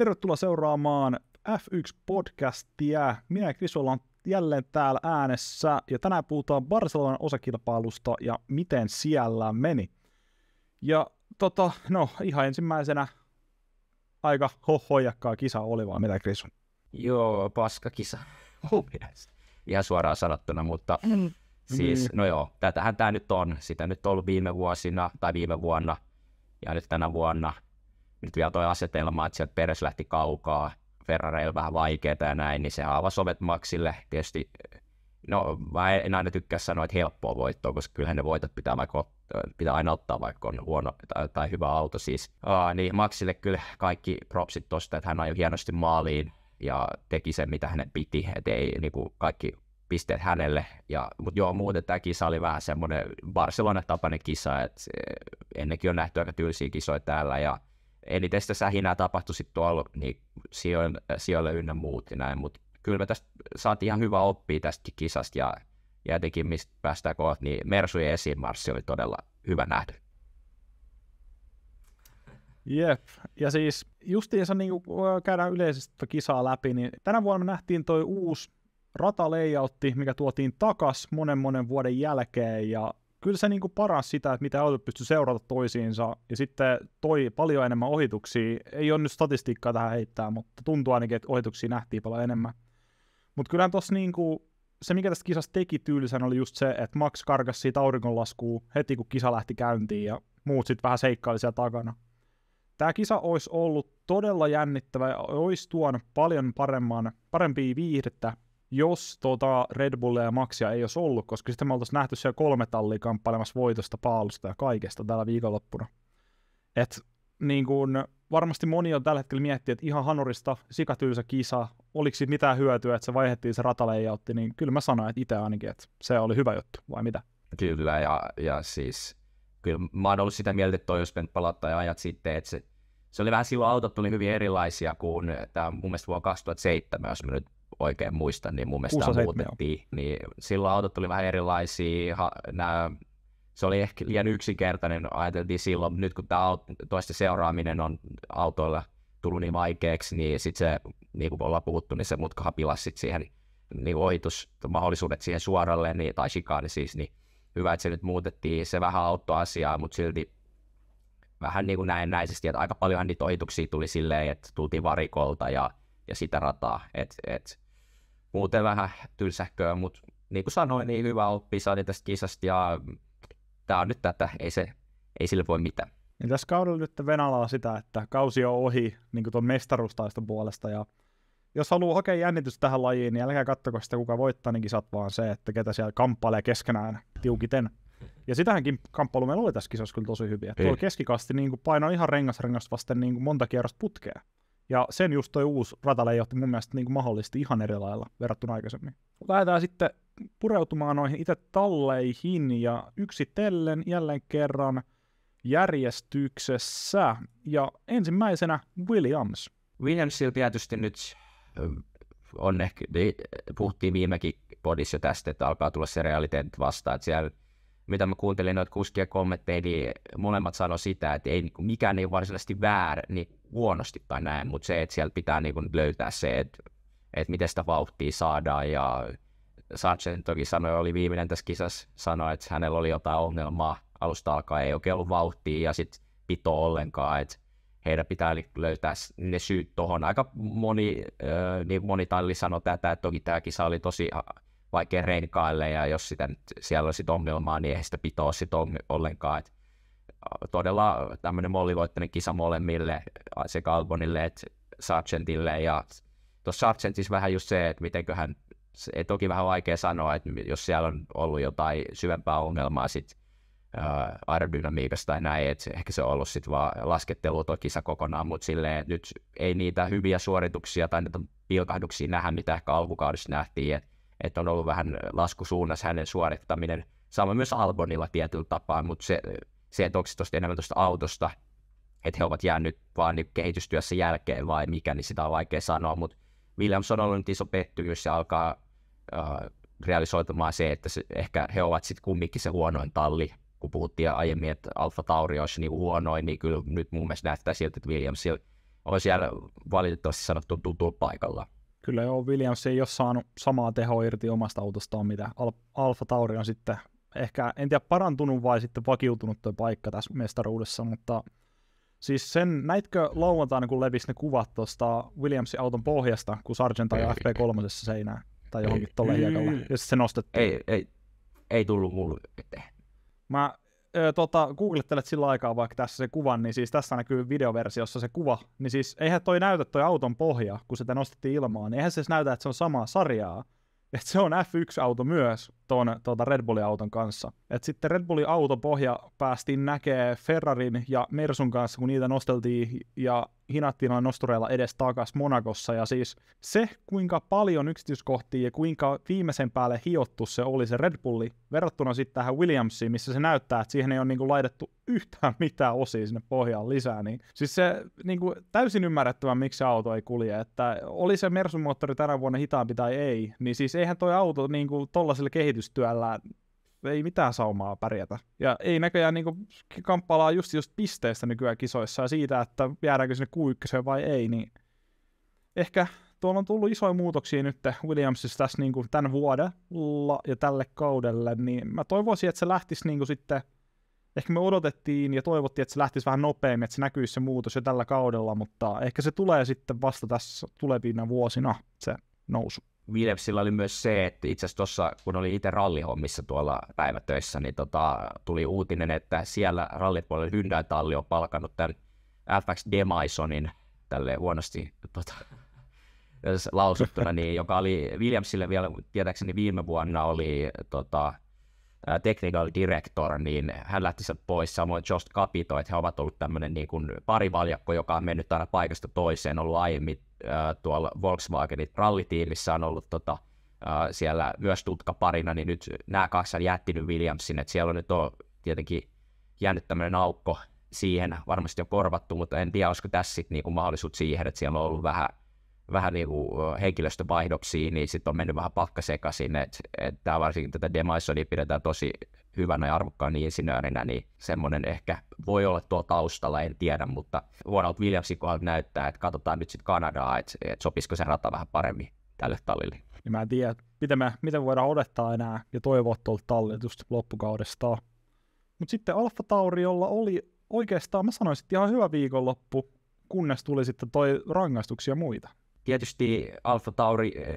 Tervetuloa seuraamaan F1-podcastia. Minä ja Chris ollaan jälleen täällä äänessä ja tänään puhutaan Barcelonan osakilpailusta ja miten siellä meni. Ja tota, no ihan ensimmäisenä aika hohojakkaa kisa oli vaan, mitä Chris on? Joo, paska kisa. ihan suoraan sanottuna, mutta mm. siis, niin. no joo, tätähän tämä nyt on. Sitä nyt on ollut viime vuosina tai viime vuonna ja nyt tänä vuonna – nyt vielä toi asetelma, että sieltä Peres lähti kaukaa, Ferrareilla vähän vaikeaa ja näin, niin se avasi ovet Maxille tietysti, no mä en aina tykkää sanoa, että helppoa voittoa, koska kyllähän ne voitot pitää, vaikka, pitää aina ottaa, vaikka on huono tai, tai hyvä auto siis. Aa, niin Maxille kyllä kaikki propsit tosta, että hän ajoi hienosti maaliin ja teki sen, mitä hänen piti, että ei niin kuin kaikki pisteet hänelle. Ja, mutta joo, muuten tämä kisa oli vähän semmoinen Barcelona-tapainen kisa, että ennenkin on nähty aika tylsiä kisoja täällä ja Eli tästä sähinää tapahtui sitten tuolla niin sijoille, sijoille ynnä muut ja näin, mutta kyllä me tästä saatiin ihan hyvä oppia tästäkin kisasta ja, ja etenkin mistä päästään kohta, niin Mersujen esiinmarssi oli todella hyvä nähdä. Jep, ja siis justiinsa niin kun käydään yleisesti kisaa läpi, niin tänä vuonna me nähtiin toi uusi ratalayoutti, mikä tuotiin takas monen monen vuoden jälkeen, ja kyllä se niin kuin paras sitä, että mitä autot pystyy seurata toisiinsa, ja sitten toi paljon enemmän ohituksia. Ei ole nyt statistiikkaa tähän heittää, mutta tuntuu ainakin, että ohituksia nähtiin paljon enemmän. Mutta kyllähän tuossa niin kuin, se, mikä tästä kisasta teki tyylisen oli just se, että Max karkasi siitä auringonlaskuun heti, kun kisa lähti käyntiin, ja muut sitten vähän seikkaili siellä takana. Tämä kisa olisi ollut todella jännittävä ja olisi tuonut paljon paremman, parempia viihdettä jos tota Red Bullia ja Maxia ei olisi ollut, koska sitten me oltaisiin nähty siellä kolme tallia kamppailemassa voitosta, paalusta ja kaikesta tällä viikonloppuna. Et niin kun, varmasti moni on tällä hetkellä miettinyt, että ihan Hanurista sikatyysä kisa, oliko siitä mitään hyötyä, että se vaihdettiin se rataleijautti, niin kyllä mä sanoin, että itse ainakin, että se oli hyvä juttu, vai mitä? Kyllä, ja, ja siis kyllä mä oon ollut sitä mieltä, että toi olisi mennyt ajat sitten, että se, se oli vähän silloin autot tuli niin hyvin erilaisia kuin äh, tämä mun mielestä vuonna 2007, jos mä nyt oikein muista, niin mun mielestä tämä muutettiin. Niin silloin autot oli vähän erilaisia, ha, nää, se oli ehkä liian yksinkertainen, ajateltiin silloin, nyt kun tämä toisten seuraaminen on autoilla tullut niin vaikeaksi, niin sitten se, niin kuin ollaan puhuttu, niin se mutkahan pilasi sit siihen niin ohitus, mahdollisuudet siihen suoralle, niin, tai shikaani niin siis, niin hyvä, että se nyt muutettiin, se vähän auttoi asiaa, mutta silti vähän niin kuin näennäisesti, että aika paljon niitä ohituksia tuli silleen, että tultiin varikolta ja, ja sitä rataa, että et, muuten vähän tylsähköä, mutta niin kuin sanoin, niin hyvä oppi saadi tästä kisasta ja tämä on nyt tätä, ei, se, ei sille voi mitään. Niin tässä kaudella nyt on sitä, että kausi on ohi niin kuin tuon mestaruustaiston puolesta ja jos haluaa hakea jännitys tähän lajiin, niin älkää kattoko sitä, kuka voittaa niin kisat, vaan se, että ketä siellä kamppailee keskenään tiukiten. Ja sitähänkin kamppailu meillä oli tässä kisassa kyllä tosi hyviä. Tuo keskikasti niin painoi ihan rengas vasten niin monta kierrosta putkea. Ja sen just toi uusi rataleijohti mun mielestä niin kuin mahdollisesti ihan eri lailla verrattuna aikaisemmin. Lähdetään sitten pureutumaan noihin itse talleihin ja yksitellen jälleen kerran järjestyksessä. Ja ensimmäisenä Williams. Williamsilla tietysti nyt on ehkä, puhuttiin viimekin podissa tästä, että alkaa tulla se realiteetti vastaan, että siellä mitä mä kuuntelin noita kuskia kommentteja, niin molemmat sanoi sitä, että ei, niin mikään ei varsinaisesti väärä, niin huonosti tai näin, mutta se, että siellä pitää niin kuin löytää se, että, että miten sitä vauhtia saadaan ja Sanchez toki sanoi, oli viimeinen tässä kisassa, sanoi, että hänellä oli jotain ongelmaa alusta alkaen, ei oikein ollut vauhtia ja sitten pito ollenkaan, että heidän pitää niinku löytää ne syyt tuohon. Aika moni, äh, niin moni talli sanoi tätä, että toki tämä kisa oli tosi vaikea renkaille ja jos sitä nyt, siellä on sit ongelmaa, niin ei sitä pitoa sit on, ollenkaan. Et todella tämmöinen mollivoittainen kisa molemmille, sekä Albonille että Sargentille ja tuossa Sargentissa vähän just se, että mitenköhän, ei toki vähän vaikea sanoa, että jos siellä on ollut jotain syvempää ongelmaa sit Uh, aerodynamiikasta tai näin, että ehkä se on ollut sitten vaan laskettelu toki kisa kokonaan, mutta silleen, nyt ei niitä hyviä suorituksia tai niitä pilkahduksia nähdä, mitä ehkä alkukaudessa nähtiin, että että on ollut vähän laskusuunnassa hänen suorittaminen. Sama myös Albonilla tietyllä tapaa, mutta se, se että onko se tosta enemmän tuosta autosta, että he ovat jäänyt vaan niin kehitystyössä jälkeen vai mikä, niin sitä on vaikea sanoa, mutta Williams on ollut nyt iso pettymys ja alkaa äh, realisoitumaan se, että se, ehkä he ovat sitten kumminkin se huonoin talli, kun puhuttiin aiemmin, että Alfa Tauri olisi niin huonoin, niin kyllä nyt mun mielestä näyttää siltä, että Williams on siellä valitettavasti sanottu tutulla paikalla kyllä joo, Williams ei ole saanut samaa tehoa irti omasta autostaan, mitä Al- Alfa Tauri on sitten ehkä, en tiedä parantunut vai sitten vakiutunut tuo paikka tässä mestaruudessa, mutta siis sen, näitkö lauantaina, kun levisi ne kuvat tuosta Williamsin auton pohjasta, kun Sargent ajaa FP3 seinään tai johonkin tuolle hiekalle, ja se nostettiin? Ei, ei, ei tullut mulle eteen. Mä ö, tota, googlettelet sillä aikaa vaikka tässä se kuvan, niin siis tässä näkyy videoversiossa se kuva, niin siis eihän toi näytä toi auton pohja, kun sitä nostettiin ilmaan, niin eihän se siis näytä, että se on samaa sarjaa. Et se on F1-auto myös tuon tuota Red Bullin auton kanssa. Et sitten Red Bullin pohja päästiin näkee Ferrarin ja Mersun kanssa, kun niitä nosteltiin, ja Hinattilan nostureilla edes takas Monakossa, ja siis se, kuinka paljon yksityiskohtia ja kuinka viimeisen päälle hiottu se oli se Red Bulli verrattuna sitten tähän Williamsiin, missä se näyttää, että siihen ei ole niinku laitettu yhtään mitään osia sinne pohjaan lisää, niin siis se niinku, täysin ymmärrettävän, miksi se auto ei kulje, että oli se Mersun moottori tänä vuonna hitaampi tai ei, niin siis eihän toi auto niinku tollaisella kehitystyöllä ei mitään saumaa pärjätä. Ja ei näköjään niin kamppalaa just, just pisteistä nykyään kisoissa ja siitä, että jäädäänkö sinne q vai ei, niin ehkä tuolla on tullut isoja muutoksia nyt Williamsissa tässä niin kuin tämän vuodella ja tälle kaudelle, niin mä toivoisin, että se lähtisi niin kuin sitten, ehkä me odotettiin ja toivottiin, että se lähtisi vähän nopeammin, että se näkyisi se muutos jo tällä kaudella, mutta ehkä se tulee sitten vasta tässä tulevina vuosina se nousu. Vilepsillä oli myös se, että itse asiassa tuossa, kun oli itse rallihommissa tuolla päivätöissä, niin tota, tuli uutinen, että siellä rallipuolella Hyundai Talli on palkannut tämän FX Demisonin tälle huonosti tota, lausuttuna, niin, joka oli Williamsille vielä tietääkseni viime vuonna oli tota, technical director, niin hän lähti sieltä pois, samoin just Capito, että he ovat olleet tämmöinen niin kuin parivaljakko, joka on mennyt aina paikasta toiseen, ollut aiemmin äh, tuolla Volkswagenin rallitiimissä on ollut tota, äh, siellä myös tutkaparina, niin nyt nämä kaksi on jättinyt Williamsin, että siellä on nyt on tietenkin jäänyt tämmöinen aukko siihen, varmasti on korvattu, mutta en tiedä, olisiko tässä sitten niin kuin mahdollisuus siihen, että siellä on ollut vähän vähän niinku, niin kuin henkilöstövaihdoksia, niin sitten on mennyt vähän pakka sekaisin, että et tämä varsinkin tätä Demaisonia pidetään tosi hyvänä ja arvokkaana insinöörinä, niin semmoinen ehkä voi olla tuo taustalla, en tiedä, mutta Ronald Williamsin kohdalla näyttää, että katsotaan nyt sitten Kanadaa, että et sopisiko se rata vähän paremmin tälle tallille. Ja mä en tiedä, miten me, miten me voidaan odottaa enää ja toivoa tuolta tallilta just loppukaudesta. Mutta sitten Alfa Tauriolla oli oikeastaan, mä sanoisin, että ihan hyvä viikonloppu, kunnes tuli sitten toi rangaistuksia muita tietysti Alfa Tauri, eh,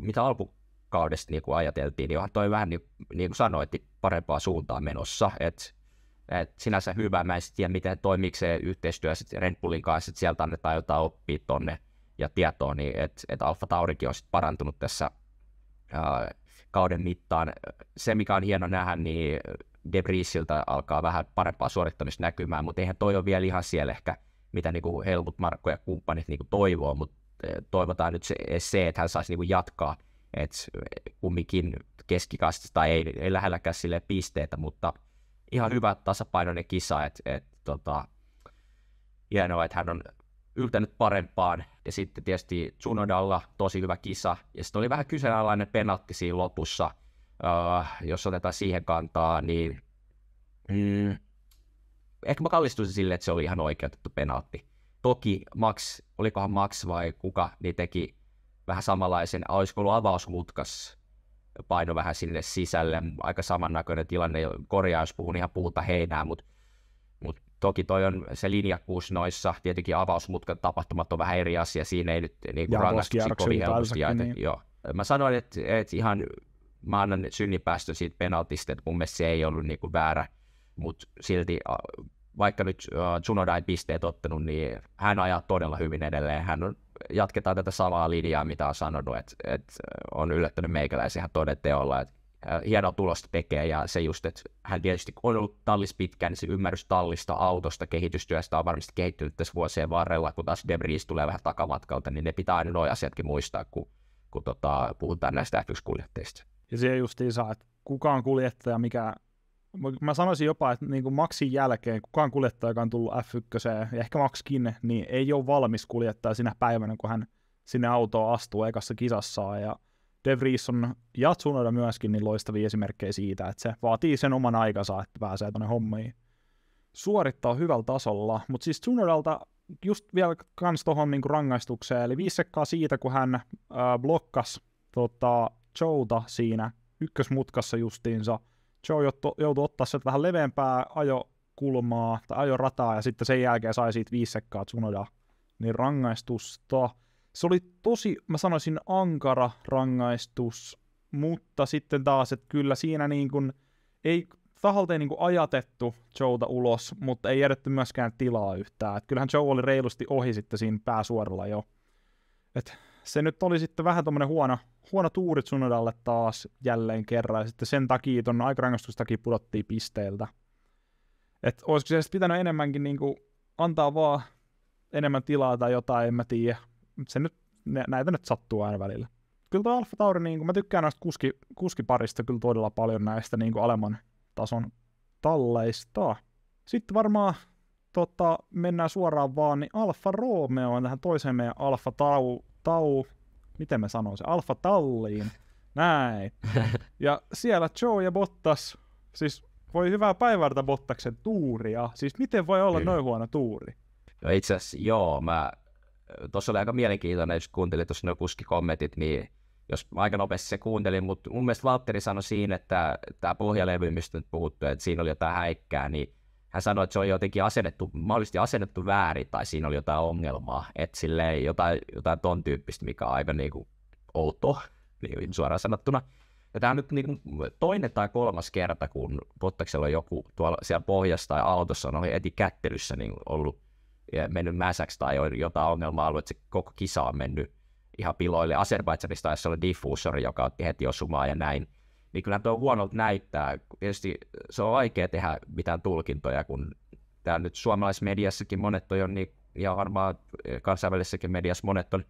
mitä alkukaudesta niin kuin ajateltiin, niin onhan toi vähän niin, niin kuin sanoit, niin parempaa suuntaa menossa. Et, et sinänsä hyvä, mä en tiedä, miten toimii se yhteistyö Red Bullin kanssa, että sieltä annetaan jotain oppia tonne ja tietoa, niin että et Alfa Taurikin on sitten parantunut tässä ää, kauden mittaan. Se, mikä on hieno nähdä, niin Debrisiltä alkaa vähän parempaa suorittamista näkymään, mutta eihän toi ole vielä ihan siellä ehkä, mitä niin kuin Helmut Markko ja kumppanit niin kuin toivoo, mutta toivotaan nyt se, se että hän saisi niinku jatkaa, että kumminkin keskikastista ei, ei lähelläkään sille pisteitä, mutta ihan hyvä tasapainoinen kisa, että et, tota, hienoa, että hän on yltänyt parempaan. Ja sitten tietysti Tsunodalla tosi hyvä kisa. Ja sitten oli vähän kyseenalainen penaltti siinä lopussa. Uh, jos otetaan siihen kantaa, niin mm, ehkä mä kallistuisin sille, että se oli ihan oikeutettu penaltti. Toki Max, olikohan Max vai kuka, niin teki vähän samanlaisen, ah, olisiko ollut avausmutkas paino vähän sinne sisälle. Aika samannäköinen tilanne, korjaa jos puhun ihan puuta heinää, mutta mut toki toi on se linjakkuus noissa, tietenkin avausmutkan tapahtumat on vähän eri asia, siinä ei nyt niin rangaistuksi kovin helposti jaeta. Niin. Joo. Mä sanoin, että, että ihan mä annan synnipäästö siitä penaltista, että mun mielestä se ei ollut niin kuin väärä, mutta silti vaikka nyt äh, ei pisteet ottanut, niin hän ajaa todella hyvin edelleen. Hän on, jatketaan tätä samaa linjaa, mitä on sanonut, että et on yllättänyt meikäläisiä ihan todeteolla. teolla. Et, äh, hienoa tulosta tekee ja se just, että hän tietysti on ollut tallis pitkään, niin se ymmärrys tallista, autosta, kehitystyöstä on varmasti kehittynyt tässä vuosien varrella, kun taas Debris tulee vähän takamatkalta, niin ne pitää aina nuo asiatkin muistaa, kun, kun tota, puhutaan näistä F1-kuljettajista. Ja se saa, että kukaan kuljettaja, mikä Mä sanoisin jopa, että niin kuin Maxin jälkeen kukaan kuljettaja, joka on tullut F1 ja ehkä Maxkin, niin ei ole valmis kuljettaja sinä päivänä, kun hän sinne autoon astuu ekassa kisassaan. Ja De Vries on jatsunoda myöskin niin loistavia esimerkkejä siitä, että se vaatii sen oman aikansa, että pääsee tuonne hommiin suorittaa hyvällä tasolla. Mutta siis Tsunodalta just vielä kans tuohon niin rangaistukseen, eli viisi sekkaa siitä, kun hän äh, blokkasi tota, Jouta siinä ykkösmutkassa justiinsa – Joe joutui ottaa sieltä vähän leveämpää ajokulmaa tai ajorataa ja sitten sen jälkeen sai siitä viisi sekkaa Tsunoda niin rangaistusta. Se oli tosi, mä sanoisin, ankara rangaistus, mutta sitten taas, että kyllä siinä niin kuin, ei tahalta ei niin kuin ajatettu Joeta ulos, mutta ei jätetty myöskään tilaa yhtään. Et kyllähän Joe oli reilusti ohi sitten siinä pääsuoralla jo. Et se nyt oli sitten vähän tuommoinen huono, huono tuuri Tsunodalle taas jälleen kerran, ja sitten sen takia tuon aikarangastustakin pudottiin pisteiltä. Et olisiko se sitten pitänyt enemmänkin kuin niinku antaa vaan enemmän tilaa tai jotain, en mä tiedä. Se nyt, näitä nyt sattuu aina välillä. Kyllä tuo Alfa Tauri, niin mä tykkään noista kuski, kuskiparista kyllä todella paljon näistä niin kuin alemman tason talleista. Sitten varmaan tota, mennään suoraan vaan, niin Alfa Romeo on tähän toiseen meidän Alfa Tau, tau, miten me sanon se, Alfa Talliin, näin. Ja siellä Joe ja Bottas, siis voi hyvää päivää Bottaksen tuuria, siis miten voi olla Kyllä. noin huono tuuri? No itse asiassa joo, mä, tuossa oli aika mielenkiintoinen, jos kuuntelin tuossa nuo kuskikommentit, niin jos aika nopeasti se kuuntelin, mutta mun mielestä Valtteri sanoi siinä, että tämä pohjalevy, mistä nyt puhuttu, että siinä oli jotain häikkää, niin hän sanoi, että se on jotenkin asennettu, mahdollisesti asennettu väärin tai siinä oli jotain ongelmaa, että silleen jotain, jotain ton tyyppistä, mikä on aika niinku niin kuin outo, niin suoraan sanottuna. Ja tämä on nyt niin toinen tai kolmas kerta, kun Bottaksella on joku tuolla siellä pohjassa tai autossa on eti kättelyssä niin ollut ja mennyt mäsäksi tai on jotain ongelmaa ollut, että se koko kisa on mennyt ihan piloille. Azerbaidsanista taisi oli diffuusori, joka otti heti osumaan ja näin niin kyllä tuo huonolta näyttää. Tietysti se on vaikea tehdä mitään tulkintoja, kun tämä nyt suomalaismediassakin monet on niin, ja varmaan eh, kansainvälisessäkin mediassa monet on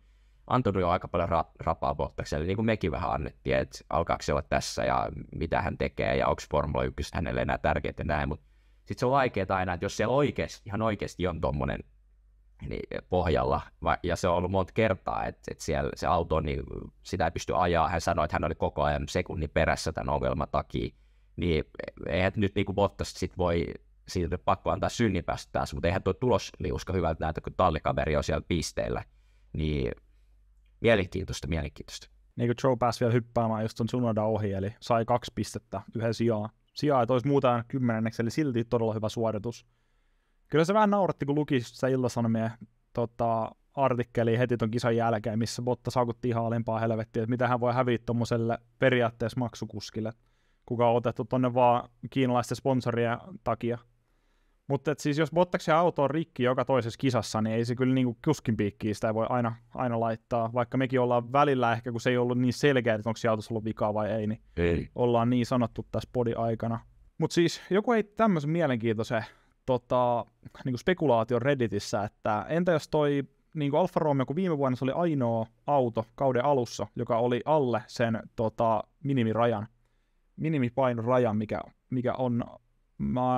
antanut jo aika paljon ra- rapaa Bottakselle, niin kuin mekin vähän annettiin, että alkaako se olla tässä ja mitä hän tekee ja onko Formula 1 hänelle enää tärkeää näin, mutta sitten se on vaikeaa aina, että jos se oikeasti, ihan oikeasti on tuommoinen niin pohjalla. Ja se on ollut monta kertaa, että, että siellä se auto, niin sitä ei pysty ajaa. Hän sanoi, että hän oli koko ajan sekunnin perässä tämän ongelman takia. Niin eihän nyt niin kuin Bottas sit voi siitä pakko antaa synninpäästä taas, mutta eihän tuo tulosliuska niin hyvältä näytä, kun tallikaveri on siellä pisteellä, Niin mielenkiintoista, mielenkiintoista. Niin kuin Joe pääsi vielä hyppäämään just tuon ohi, eli sai kaksi pistettä yhden sijaan. Sijaa, että olisi muuten kymmenenneksi, eli silti todella hyvä suoritus kyllä se vähän nauratti, kun luki sitä Ilta-Sanomien tota, artikkeli heti ton kisan jälkeen, missä Botta saakutti ihan alempaa helvettiä, että mitä hän voi häviä tuommoiselle periaatteessa maksukuskille, kuka on otettu tonne vaan kiinalaisten sponsorien takia. Mutta siis jos Bottaksen auto on rikki joka toisessa kisassa, niin ei se kyllä niinku kuskin piikkiä sitä voi aina, aina laittaa, vaikka mekin ollaan välillä ehkä, kun se ei ollut niin selkeä, että onko se autossa ollut vikaa vai ei, niin ei. ollaan niin sanottu tässä podi aikana. Mutta siis joku ei tämmöisen mielenkiintoisen tota, niin kuin spekulaation Redditissä, että entä jos toi niin kuin Alfa Romeo, kun viime vuonna se oli ainoa auto kauden alussa, joka oli alle sen tota, minimirajan, minimipainorajan, mikä, mikä on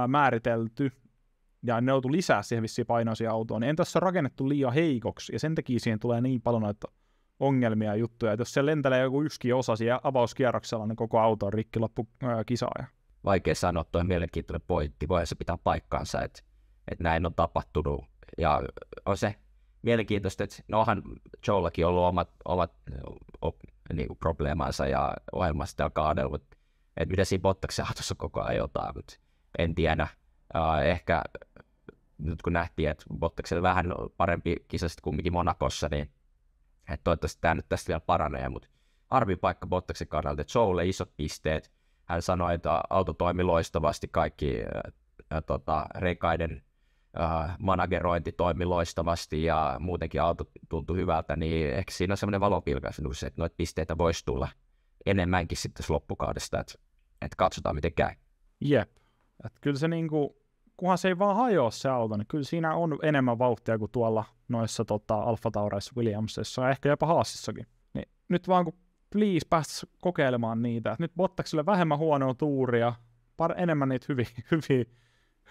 määritelty, ja ne joutu lisää siihen vissiin painoisia autoon, niin entäs se on rakennettu liian heikoksi, ja sen takia siihen tulee niin paljon noita ongelmia ja juttuja, että jos se lentelee joku yksi osa siellä avauskierroksella, niin koko auto on rikki loppu äh, kisaaja vaikea sanoa tuo mielenkiintoinen pointti, voi se pitää paikkaansa, että, että näin on tapahtunut. Ja on se mielenkiintoista, että no onhan Joellakin ollut omat, omat op, niin kuin probleemansa ja ohjelmasta ja kaadellut, että, että mitä siinä Bottaksen autossa koko ajan jotain, mutta en tiedä. Uh, ehkä nyt kun nähtiin, että Bottaksella vähän parempi kisa sitten kumminkin Monakossa, niin että toivottavasti tämä nyt tästä vielä paranee, mutta arvipaikka Bottaksen kannalta, että Joelle isot pisteet, hän sanoi, että auto toimi loistavasti, kaikki äh, tota, rekaiden äh, managerointi toimi loistavasti ja muutenkin auto tuntui hyvältä, niin ehkä siinä on semmoinen valopilkaisuus, niin että noita pisteitä voisi tulla enemmänkin sitten loppukaudesta, että, että katsotaan miten käy. Jep. Että kyllä se niinku, kunhan se ei vaan hajoa se auto, niin kyllä siinä on enemmän vauhtia kuin tuolla noissa tota, Alfa taurais Williamsissa ja ehkä jopa Haasissakin. Niin nyt vaan kun please päästä kokeilemaan niitä. Et nyt Bottaksille vähemmän huonoa tuuria, par- enemmän niitä hyviä, hyviä,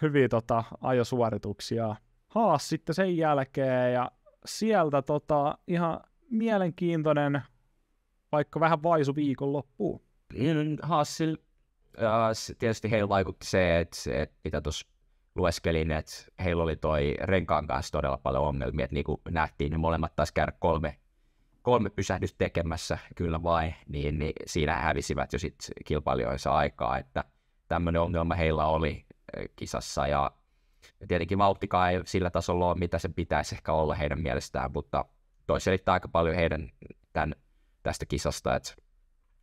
hyviä tota, ajosuorituksia. Haas sitten sen jälkeen ja sieltä tota, ihan mielenkiintoinen, vaikka vähän vaisu viikonloppuun. Niin, niin, Haasil äh, tietysti heillä vaikutti se, että, että mitä tuossa lueskelin, että heillä oli toi renkaan kanssa todella paljon ongelmia, että niin kuin nähtiin, ne molemmat taas käydä kolme kolme pysähdystä tekemässä, kyllä vai, niin, niin siinä hävisivät jo sitten kilpailijoissa aikaa, että tämmöinen ongelma heillä oli kisassa ja tietenkin vauhtikaan ei sillä tasolla ole, mitä se pitäisi ehkä olla heidän mielestään, mutta toi selittää aika paljon heidän tämän, tästä kisasta, että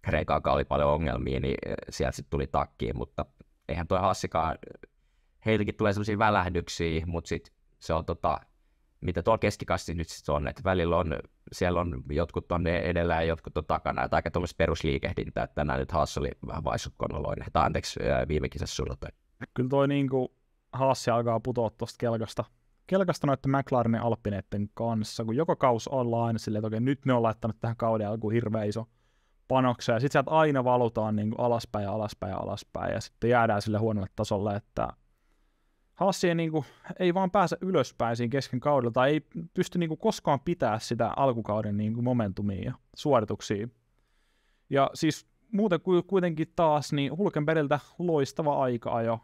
Kreikan oli paljon ongelmia, niin sieltä sitten tuli takkiin, mutta eihän toi Hassikaan, heiltäkin tulee sellaisia välähdyksiä, mutta sitten se on tota, mitä tuolla keskikasti nyt sitten on, että välillä on siellä on jotkut tuonne edellä ja jotkut on takana, että aika tuommoista perusliikehdintä, että tänään nyt Haas oli vähän vaisukkonoloinen, tai anteeksi viime kisassa sunnuntai. Kyllä toi niinku Haassi alkaa putoa tuosta kelkasta, kelkasta noiden McLarenin alppineiden kanssa, kun joka kaus ollaan aina silleen, että okei, nyt ne on laittanut tähän kauden alkuun hirveän iso panoksen, ja sitten sieltä aina valutaan niin kuin alaspäin ja alaspäin ja alaspäin, ja sitten jäädään sille huonolle tasolle, että Haas ei, niin kuin, ei vaan pääse ylöspäin siinä kesken kaudella tai ei pysty niin kuin, koskaan pitää sitä alkukauden niin kuin, momentumia ja suorituksia. Ja siis muuten kuitenkin taas, niin Hulkenbergiltä loistava aika ajo.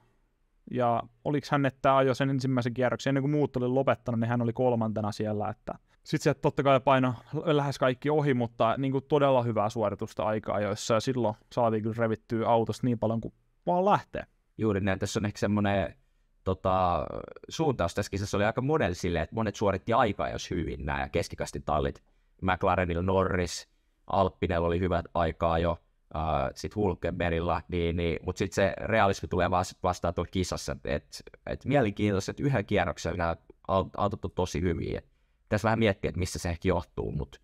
Ja oliks hän, että ajo sen ensimmäisen kierroksen, ennen kuin muut oli lopettanut, niin hän oli kolmantena siellä. Että... Sitten sieltä totta kai paino lähes kaikki ohi, mutta niin kuin todella hyvää suoritusta aika ajoissa. Ja silloin saatiin kyllä revittyä autosta niin paljon kuin vaan lähtee. Juuri näin, tässä on ehkä semmoinen tota, suuntaus tässä kisassa oli aika monelle, sille, että monet suoritti aikaa jos hyvin nämä keskikastin tallit. McLarenilla Norris, Alppinella oli hyvät aikaa jo, äh, sitten Hulkenbergilla, niin, niin, mutta sitten se realismi tulee vastaan tuolla kisassa, että et mielenkiintoista, että yhden kierroksen nämä autot tosi hyviä. Tässä vähän miettiä, että mistä se ehkä johtuu, mutta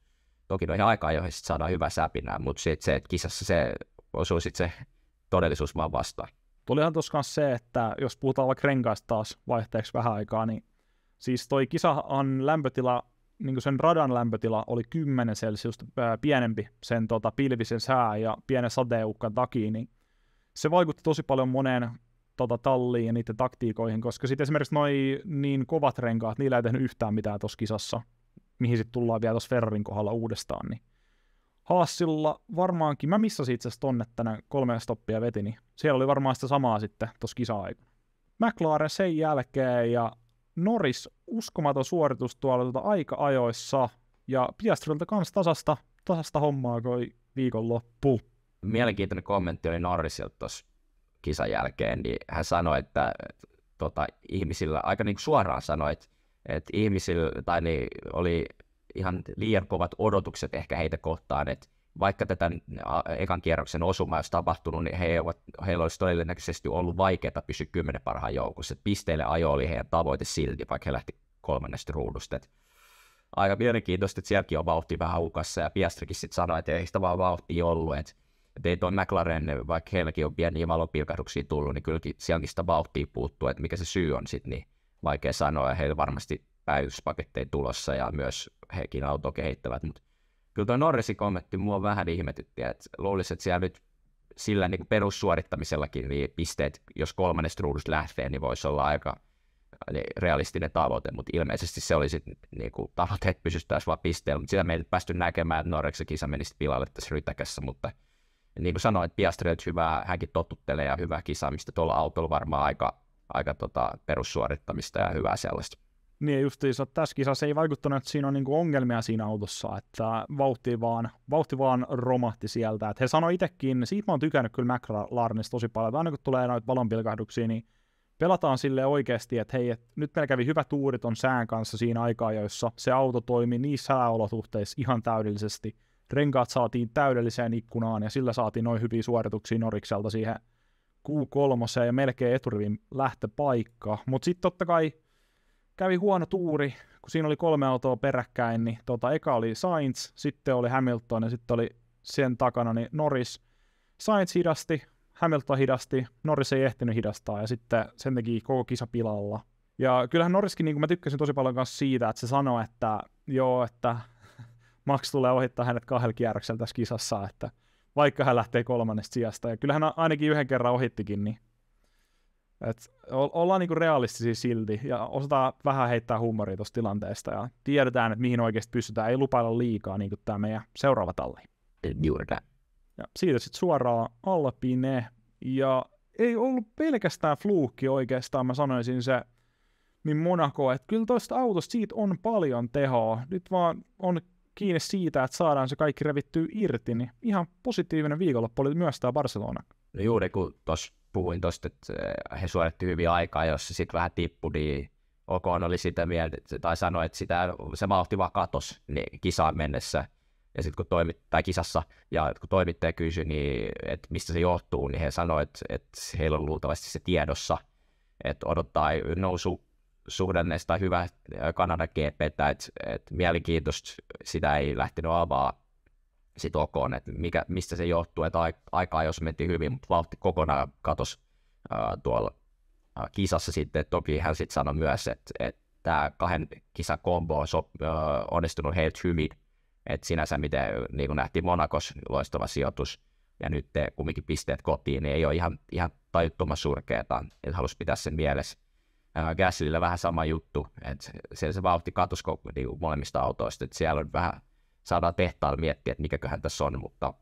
toki noihin aikaa, joihin sit saadaan hyvä säpinää, mutta sitten se, että kisassa se osuu sitten se todellisuus vaan vastaan olihan tuossa myös se, että jos puhutaan vaikka renkaista taas vaihteeksi vähän aikaa, niin siis toi kisahan lämpötila, niin sen radan lämpötila oli 10 celsius pienempi sen tota, pilvisen sää ja pienen sateenukkan takia, niin se vaikutti tosi paljon moneen tota, talliin ja niiden taktiikoihin, koska sitten esimerkiksi noi niin kovat renkaat, niillä ei tehnyt yhtään mitään tuossa kisassa, mihin sitten tullaan vielä tuossa Ferrarin kohdalla uudestaan, niin Haasilla varmaankin, mä missasin itse asiassa tonne tänään kolme stoppia veti, niin siellä oli varmaan sitä samaa sitten tuossa kisa-aikana. McLaren sen jälkeen ja Norris uskomaton suoritus tuolla tuota aika-ajoissa ja Piastrilta kanssa tasasta, tasasta hommaa koi viikonloppu. Mielenkiintoinen kommentti oli Norrisilta tuossa kisan jälkeen, niin hän sanoi, että tota, ihmisillä, aika niin suoraan sanoi, että, että ihmisillä, tai niin, oli ihan liian kovat odotukset ehkä heitä kohtaan, että vaikka tätä ekan kierroksen osumaa olisi tapahtunut, niin he ovat, heillä olisi todennäköisesti ollut vaikeaa pysyä kymmenen parhaan joukossa. pisteille ajo oli heidän tavoite silti, vaikka he lähti kolmannesta ruudusta. Et aika mielenkiintoista, että sielläkin on vauhti vähän hukassa, ja Piastrikin sitten sanoi, että ei sitä vaan vauhtia ollut. Et, et ei toi McLaren, vaikka heilläkin on pieniä valopilkahduksia tullut, niin kylläkin sielläkin sitä vauhtia puuttuu, että mikä se syy on sitten, niin vaikea sanoa, ja heillä varmasti päivystyspaketteja tulossa ja myös hekin auto kehittävät, mutta kyllä tuo Norrisin kommentti mua vähän ihmetytti, että luulisin, että siellä nyt sillä niin perussuorittamisellakin niin pisteet, jos kolmannes ruudusta lähtee, niin voisi olla aika niin realistinen tavoite, mutta ilmeisesti se oli sitten niin kuin, tavoite, että pysyttäisiin vain pisteellä, mutta sitä me ei päästy näkemään, että Norreksen kisa menisi pilalle tässä rytäkässä, mutta niin kuin sanoin, että Piastri on hyvää, hänkin tottuttelee ja hyvää kisaamista tuolla autolla varmaan aika, aika tota, perussuorittamista ja hyvää sellaista. Niin justiinsa tässä kisassa ei vaikuttanut, että siinä on niin ongelmia siinä autossa, että vauhti vaan, vauhti vaan romahti sieltä. Että he sanoi itsekin, siitä mä oon tykännyt kyllä McLarenista tosi paljon, että aina kun tulee noita valonpilkahduksia, niin pelataan sille oikeasti, että hei, et nyt meillä kävi hyvä tuuri ton sään kanssa siinä aikaa, joissa se auto toimi niissä sääolosuhteissa ihan täydellisesti. Renkaat saatiin täydelliseen ikkunaan ja sillä saatiin noin hyviä suorituksia Norikselta siihen Q3 ja melkein eturivin lähtöpaikka. Mutta sitten totta kai kävi huono tuuri, kun siinä oli kolme autoa peräkkäin, niin tota, eka oli Sainz, sitten oli Hamilton ja sitten oli sen takana niin Norris. Sainz hidasti, Hamilton hidasti, Norris ei ehtinyt hidastaa ja sitten sen teki koko kisa pilalla. Ja kyllähän Norriskin, niin kuin mä tykkäsin tosi paljon myös siitä, että se sanoi, että joo, että Max tulee ohittaa hänet kahdella kierroksella tässä kisassa, että vaikka hän lähtee kolmannesta sijasta. Ja kyllähän ainakin yhden kerran ohittikin, niin et ollaan niinku realistisia silti ja osataan vähän heittää huumoria tuosta tilanteesta ja tiedetään, että mihin oikeasti pystytään. Ei lupailla liikaa, niin kuin tämä meidän seuraava talli. Ja siitä sitten suoraan Alpine. Ja ei ollut pelkästään fluukki oikeastaan, mä sanoisin se niin Monaco, että kyllä toista autosta siitä on paljon tehoa. Nyt vaan on kiinni siitä, että saadaan se kaikki revittyy irti, niin ihan positiivinen viikonloppu oli myös tämä Barcelona. No juuri kun tuossa puhuin tuosta, että he suoritti hyvin aikaa, jos se sitten vähän tippui, niin OK oli sitä mieltä, tai sanoi, että sitä, se mahti vaan katos niin kisaan mennessä. Ja sitten kun toimit, tai kisassa, ja kun toimittaja kysyi, niin, että mistä se johtuu, niin he sanoivat, että, että heillä on luultavasti se tiedossa, että odottaa nousu suhdanneesta hyvä Kanada GP, että, että mielenkiintoista sitä ei lähtenyt avaa sitokoon, että mikä, mistä se johtuu, että aikaa jos menti hyvin, mutta vauhti kokonaan katosi ää, tuolla ää, kisassa sitten, toki hän sitten sanoi myös, että, että tämä kahden kisan kombo on sop, ää, onnistunut heiltä hyvin, että sinänsä miten niin kuin nähtiin Monakos loistava sijoitus, ja nyt te kumminkin pisteet kotiin, niin ei ole ihan, ihan tajuttoman surkeeta, että halusi pitää sen mielessä. Gaslyllä vähän sama juttu, että siellä se vauhti katosi niin molemmista autoista, että siellä on vähän saadaan tehtaalla miettiä, että mikäköhän tässä on, mutta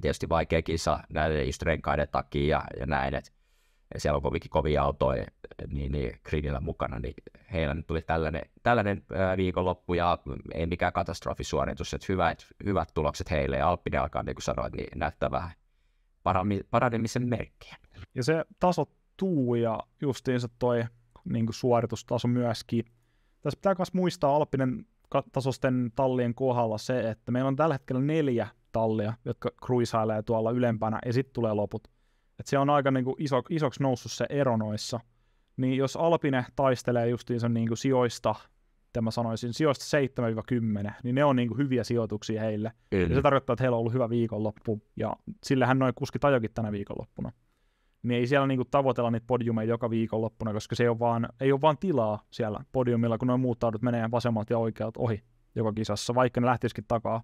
tietysti vaikea kisa näiden just renkaiden takia ja, ja näin, että ja siellä on kovinkin kovia autoja niin, niin gridillä mukana, niin heillä nyt tuli tällainen, tällainen viikonloppu ja ei mikään katastrofisuoritus, että hyvät, hyvät tulokset heille ja Alppine alkaa, niin kuin sanoit, niin näyttää vähän paranemisen merkkiä. Ja se tasottuu ja justiinsa toi niin kuin suoritustaso myöskin. Tässä pitää myös muistaa Alppinen tasosten tallien kohdalla se, että meillä on tällä hetkellä neljä tallia, jotka kruisailee tuolla ylempänä, ja sitten tulee loput. Et se on aika niinku iso, isoksi noussut se ero noissa. Niin jos Alpine taistelee justiinsa niinku sijoista, mitä mä sanoisin, sijoista 7-10, niin ne on niinku hyviä sijoituksia heille. Ja se tarkoittaa, että heillä on ollut hyvä viikonloppu, ja sillähän noin kuski tajokin tänä viikonloppuna niin ei siellä niinku tavoitella niitä podiumeja joka viikonloppuna, koska se ei ole vaan, ei ole vaan tilaa siellä podiumilla, kun noin muut taudut menee vasemmalta ja oikealta ohi joka kisassa, vaikka ne lähtisikin takaa,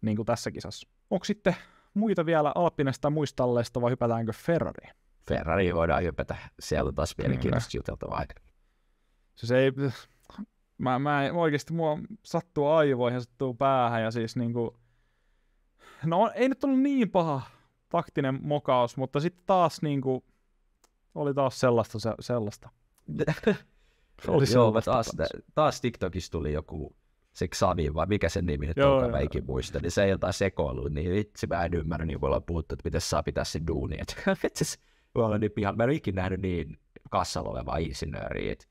niin kuin tässä kisassa. Onko sitten muita vielä Alpinesta muistalleista vai hypätäänkö Ferrariin? Ferrari voidaan hypätä. Siellä taas mielenkiintoista juteltavaa. Siis ei, mä, mä en, oikeasti mua sattuu aivoihin, sattuu päähän ja siis niinku, no ei nyt ollut niin paha taktinen mokaus, mutta sitten taas niin kuin, oli taas sellaista. Se, sellaista. oli sellaista. Joo, taas, taas TikTokissa tuli joku se Xavi, vai mikä sen nimi että joo, mä ikin muista, niin se ei jotain sekoillut, niin vitsi mä en ymmärrä, niin voi olla puhuttu, että miten saa pitää sen duuni, että vitsi, mä niin pihan, en ikinä nähnyt niin kassalla olevaa insinööriä, että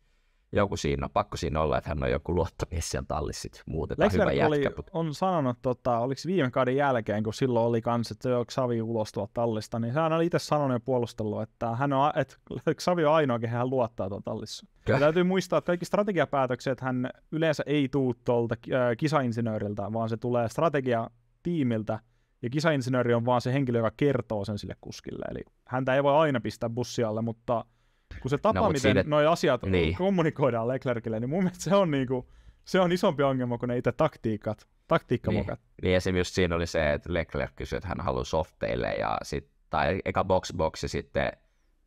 joku siinä on, pakko siinä olla, että hän on joku luottamies siellä tallissa muuten. Lexler jätkä, oli, mutta... on sanonut, tota, oliko viime kauden jälkeen, kun silloin oli kans, että joo, Xavi ulos tallista, niin hän oli itse sanonut ja puolustellut, että, hän on, että Xavi on ainoa, kehen hän luottaa tuolla tallissa. Ja täytyy muistaa, että kaikki strategiapäätökset hän yleensä ei tuu tuolta kisainsinööriltä, vaan se tulee strategiatiimiltä, ja kisainsinööri on vaan se henkilö, joka kertoo sen sille kuskille. Eli häntä ei voi aina pistää bussialle, mutta kun se no, tapa, no, miten siinä... noi asiat niin. kommunikoidaan Leclercille, niin mun mielestä se on, niinku, se on isompi ongelma kuin ne itse taktiikat, taktiikkamokat. Niin. niin, esimerkiksi siinä oli se, että Leclerc kysyi, että hän haluaa softeille, ja sit, tai eka box box, sitten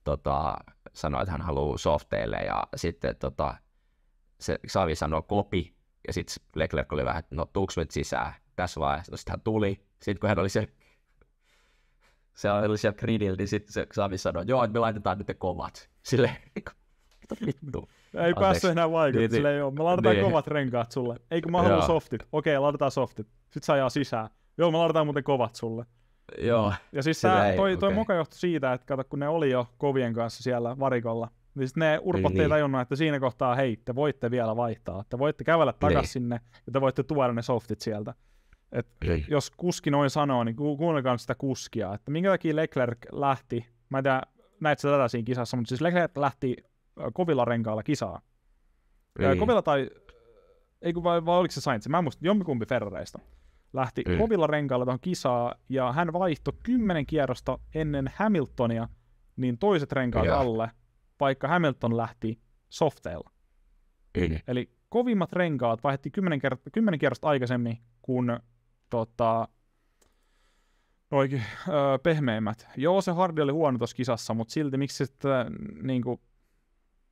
tota, sanoi, että hän haluaa softeille, ja sitten tota, se Savi sanoi kopi, ja sitten Leclerc oli vähän, että no tuuko nyt sisään tässä vaiheessa, no sitten hän tuli, sitten kun hän oli se se oli siellä gridillä, niin sitten se Xavi sanoi, joo, me laitetaan nyt ne kovat. Sille Ei päässyt enää vaikuttamaan, niin, niin. silleen joo, me ladataan niin. kovat renkaat sulle. Eikö mä haluan softit? Okei, laitetaan softit. Sitten sä ajaa sisään. Joo, me ladataan muuten kovat sulle. Joo. Ja siis tää, toi, toi okay. moka johtui siitä, että kato, kun ne oli jo kovien kanssa siellä varikolla, niin sitten ne urpot niin. ei tajunnut, että siinä kohtaa, hei, te voitte vielä vaihtaa. Te voitte kävellä niin. takas niin. sinne ja te voitte tuoda ne softit sieltä. Et niin. Jos kuski noin sanoo, niin ku- kuunnelkaa sitä kuskia, että minkä takia Leclerc lähti. Mä en tiedä, näet tätä siinä kisassa, mutta siis Leclerc lähti äh, kovilla renkailla kisaa. Ja Kovilla tai, äh, ei kun vai, vai oliko se Sainz, mä en muista, jommikumpi Ferrareista. Lähti ei. kovilla renkailla tuohon kisaa, ja hän vaihtoi kymmenen kierrosta ennen Hamiltonia, niin toiset renkaat alle, vaikka Hamilton lähti softeilla. Eli kovimmat renkaat vaihti kymmenen, kert- kymmenen kierrosta aikaisemmin kuin tota, Oikein öö, pehmeimmät. Joo, se Hardi oli huono tuossa kisassa, mutta silti miksi sitten niinku,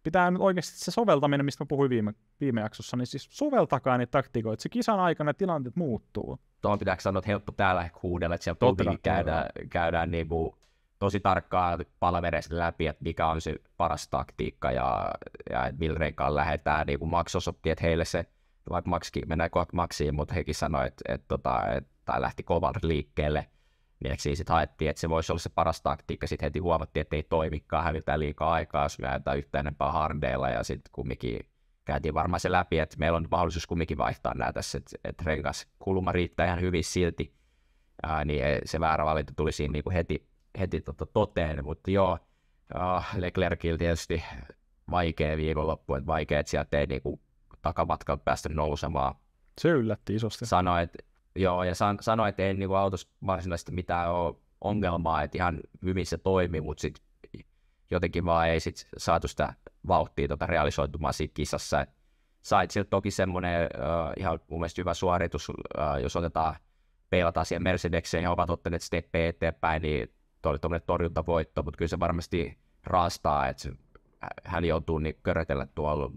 pitää nyt oikeasti se soveltaminen, mistä mä puhuin viime, viime jaksossa, niin siis soveltakaa niitä taktikoita. Se kisan aikana tilanteet muuttuu. Tuohon pitääkö sanoa, että helppo täällä huudella, että siellä käydään, käydään, käydään kuin niinku tosi tarkkaan palaverista läpi, että mikä on se paras taktiikka ja, ja että millä renkaan lähdetään. Niin kuin Max osoitti, että heille se, vaikka Maxkin mennään kohta Maxiin, mutta hekin sanoi, että, että, tota, että tai lähti kovalta liikkeelle, niin, siinä sitten haettiin, että se voisi olla se paras taktiikka. Sitten heti huomattiin, että ei toimikaan, hävitään liikaa aikaa, jos me jätetään yhtään enempää hardeilla. Ja sitten kumminkin käytiin varmaan se läpi, että meillä on mahdollisuus kumminkin vaihtaa nämä tässä, että, että rengas kulma riittää ihan hyvin silti. Ää, niin se väärä valinta tuli siinä niinku heti, heti totta toteen, mutta joo, ah, Leclercillä tietysti vaikea viikonloppu, että vaikea, että sieltä ei niinku kuin päästä nousemaan. Se yllätti isosti. Sanoi, että Joo, ja san, sanoin, että ei niin kuin autossa varsinaisesti mitään ole ongelmaa, että ihan hyvin se toimi, mutta sit jotenkin vaan ei sit saatu sitä vauhtia tota realisoitumaan siinä kisassa. Et sait sieltä toki semmoinen uh, ihan mun mielestä hyvä suoritus, uh, jos otetaan, peilataan siihen Mercedekseen ja ovat ottaneet steppejä eteenpäin, niin toi oli tuommoinen torjuntavoitto, mutta kyllä se varmasti raastaa, että hän joutuu niin körötellä tuolla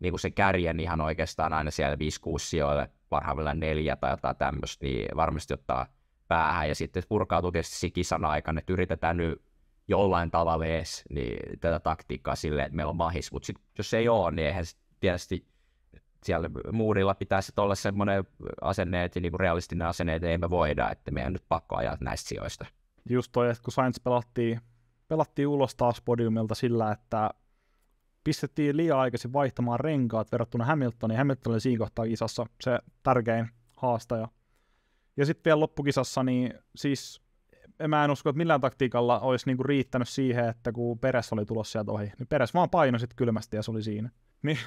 niin kuin se kärjen ihan oikeastaan aina siellä 5-6 sijoille parhaimmillaan neljä tai jotain tämmöistä, niin varmasti ottaa päähän. Ja sitten purkautuu tietysti kisan aikana, että yritetään nyt jollain tavalla edes niin tätä taktiikkaa silleen, että meillä on mahis. Mutta sitten jos ei ole, niin eihän tietysti siellä muurilla pitäisi olla semmoinen asenne, että niin realistinen asenne, että ei me voida, että meidän nyt pakko ajaa näistä sijoista. Just toi, että kun Science pelattiin, pelattiin ulos taas podiumilta sillä, että pistettiin liian aikaisin vaihtamaan renkaat verrattuna Hamiltoniin. Hamilton oli siinä kohtaa kisassa se tärkein haastaja. Ja sitten vielä loppukisassa, niin siis mä en usko, että millään taktiikalla olisi niinku riittänyt siihen, että kun Peres oli tulossa sieltä ohi, niin Peres vaan painoi sitten kylmästi ja se oli siinä. Niin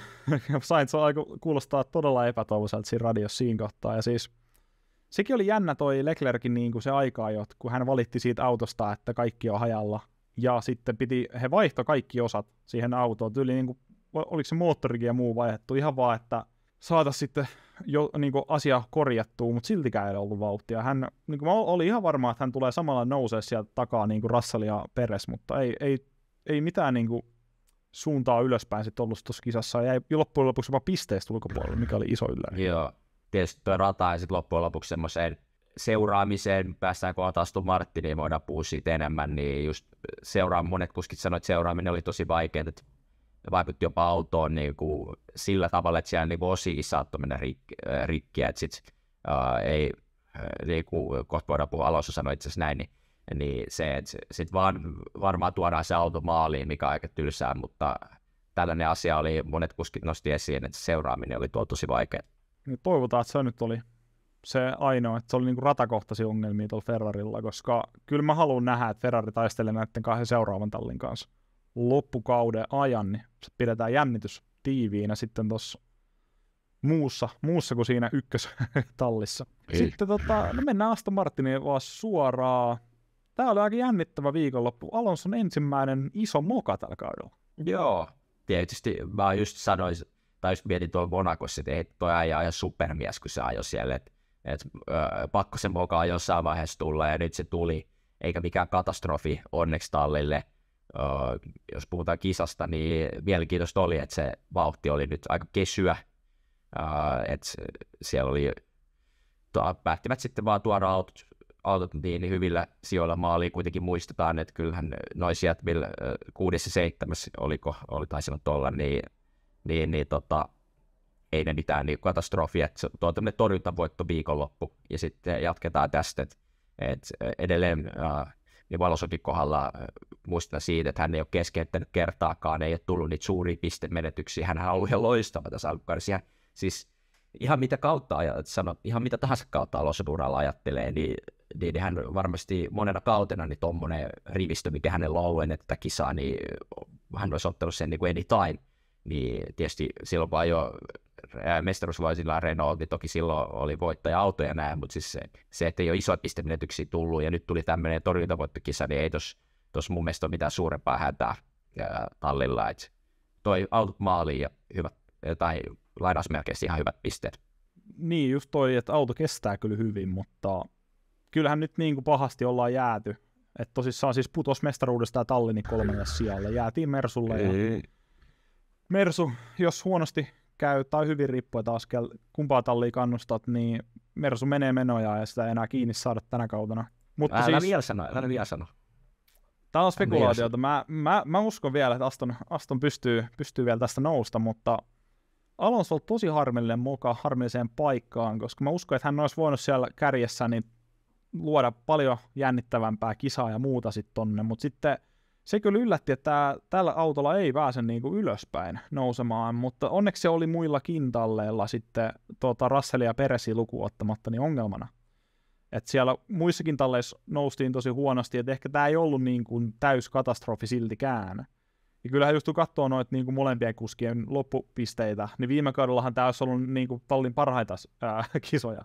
Sainz alkoi kuulostaa todella epätoivoiselta siinä radio siinä kohtaa. Ja siis sekin oli jännä toi Leclerkin niin kuin se aika, kun hän valitti siitä autosta, että kaikki on hajalla ja sitten piti, he vaihto kaikki osat siihen autoon, tyyli niin kuin, oliko se moottorikin ja muu vaihdettu, ihan vaan, että saata sitten jo, niin kuin asia korjattua, mutta siltikään ei ollut vauhtia. Hän, niin kuin mä olin ihan varma, että hän tulee samalla nousee sieltä takaa niin kuin Russell ja Peres, mutta ei, ei, ei mitään niin kuin suuntaa ylöspäin sitten ollut tuossa kisassa, ja jäi loppujen lopuksi jopa pisteestä ulkopuolelle, mikä oli iso yllä. Joo, tietysti tuo rata ei sitten loppujen lopuksi semmoisen seuraamiseen päästäänkö Atastu niin voidaan puhua siitä enemmän, niin just seuraa, monet kuskit sanoivat, että seuraaminen oli tosi vaikeaa, että vaikutti jopa autoon niin kuin sillä tavalla, että siellä niin osiin saattoi mennä rik- äh, rikkiä, että sitten ää, äh, ei, äh, niin kuin kohta voidaan puhua alussa sanoa itse asiassa näin, niin, niin se, että sitten vaan, varmaan tuodaan se auto maaliin, mikä on aika tylsää, mutta tällainen asia oli, monet kuskit nosti esiin, että seuraaminen oli tuo tosi vaikeaa. Niin toivotaan, että se nyt oli se ainoa, että se oli niinku ratakohtaisia ongelmia tuolla Ferrarilla, koska kyllä mä haluan nähdä, että Ferrari taistelee näiden kahden seuraavan tallin kanssa loppukauden ajan, niin se pidetään jännitys tiiviinä sitten tuossa muussa, muussa kuin siinä ykköstallissa. Ei. Sitten tota, no mennään Aston Martinin vaan suoraan. Tämä oli aika jännittävä viikonloppu. on ensimmäinen iso moka tällä kaudella. Joo, tietysti mä just sanoisin, tai just mietin tuon Monakossa, että toi ajaa ihan supermies, kun se ajoi siellä, että että pakko sen mukaan jossain vaiheessa tulla, ja nyt se tuli, eikä mikään katastrofi onneksi tallille. jos puhutaan kisasta, niin mielenkiintoista oli, että se vauhti oli nyt aika kesyä, että siellä oli, to, päättivät sitten vaan tuoda autot, autot niin hyvillä sijoilla maaliin. Kuitenkin muistetaan, että kyllähän noin sieltä, millä kuudessa seitsemässä seitsemäs oliko, oli taisi olla, niin, niin, niin tota, ei ne mitään niin katastrofia, että on tämmöinen torjuntavoitto viikonloppu ja sitten jatketaan tästä, että et edelleen äh, niin Valosokin kohdalla äh, muistan siitä, että hän ei ole keskeyttänyt kertaakaan, ei ole tullut niitä suuria pistemenetyksiä, hän on ollut ihan loistava tässä alkukaudessa, siis ihan mitä kautta ajat, sano, ihan mitä tahansa kautta Alonso-uralla ajattelee, niin, niin hän varmasti monena kautena niin tuommoinen rivistö, mikä hänellä on ollut ennen tätä kisaa, niin hän olisi ottanut sen niin kuin anytime. Niin tietysti silloin vaan jo Renault, niin toki silloin oli voittaja-auto ja näin, mutta siis se, se että ei ole isoja pistemenetyksiä tullut ja nyt tuli tämmöinen torjuntavoittokisa, niin ei tuossa mun mielestä ole mitään suurempaa hätää ää, tallilla. Et toi auto maaliin ja hyvät, tai melkein ihan hyvät pisteet. Niin, just toi, että auto kestää kyllä hyvin, mutta kyllähän nyt niin kuin pahasti ollaan jääty. Että tosissaan siis putos mestaruudesta ja Tallini kolmannelle sijalle. Jäätiin Mersulle ja Mersu, jos huonosti käy, tai hyvin riippuen taas, kumpaa tallia kannustat, niin Mersu menee menoja ja sitä ei enää kiinni mm. saada tänä kautena. Mutta älä siis... vielä sano, älä vielä sano. Tämä on spekulaatiota. Mä, mä, mä uskon vielä, että Aston, Aston pystyy, pystyy vielä tästä nousta, mutta Alonso on tosi harmillinen moka harmilliseen paikkaan, koska mä uskon, että hän olisi voinut siellä kärjessä niin luoda paljon jännittävämpää kisaa ja muuta sitten tonne, mutta sitten se kyllä yllätti, että tää, tällä autolla ei pääse niinku ylöspäin nousemaan, mutta onneksi se oli muilla kintalleilla sitten tuota, Russell ja Peresi lukuun ottamatta niin ongelmana. Et siellä muissakin talleissa noustiin tosi huonosti, että ehkä tämä ei ollut niin kuin täyskatastrofi siltikään. Ja kyllähän just kun katsoo noita niin kuin molempien kuskien loppupisteitä, niin viime kaudellahan tämä olisi ollut niin kuin tallin parhaita ää, kisoja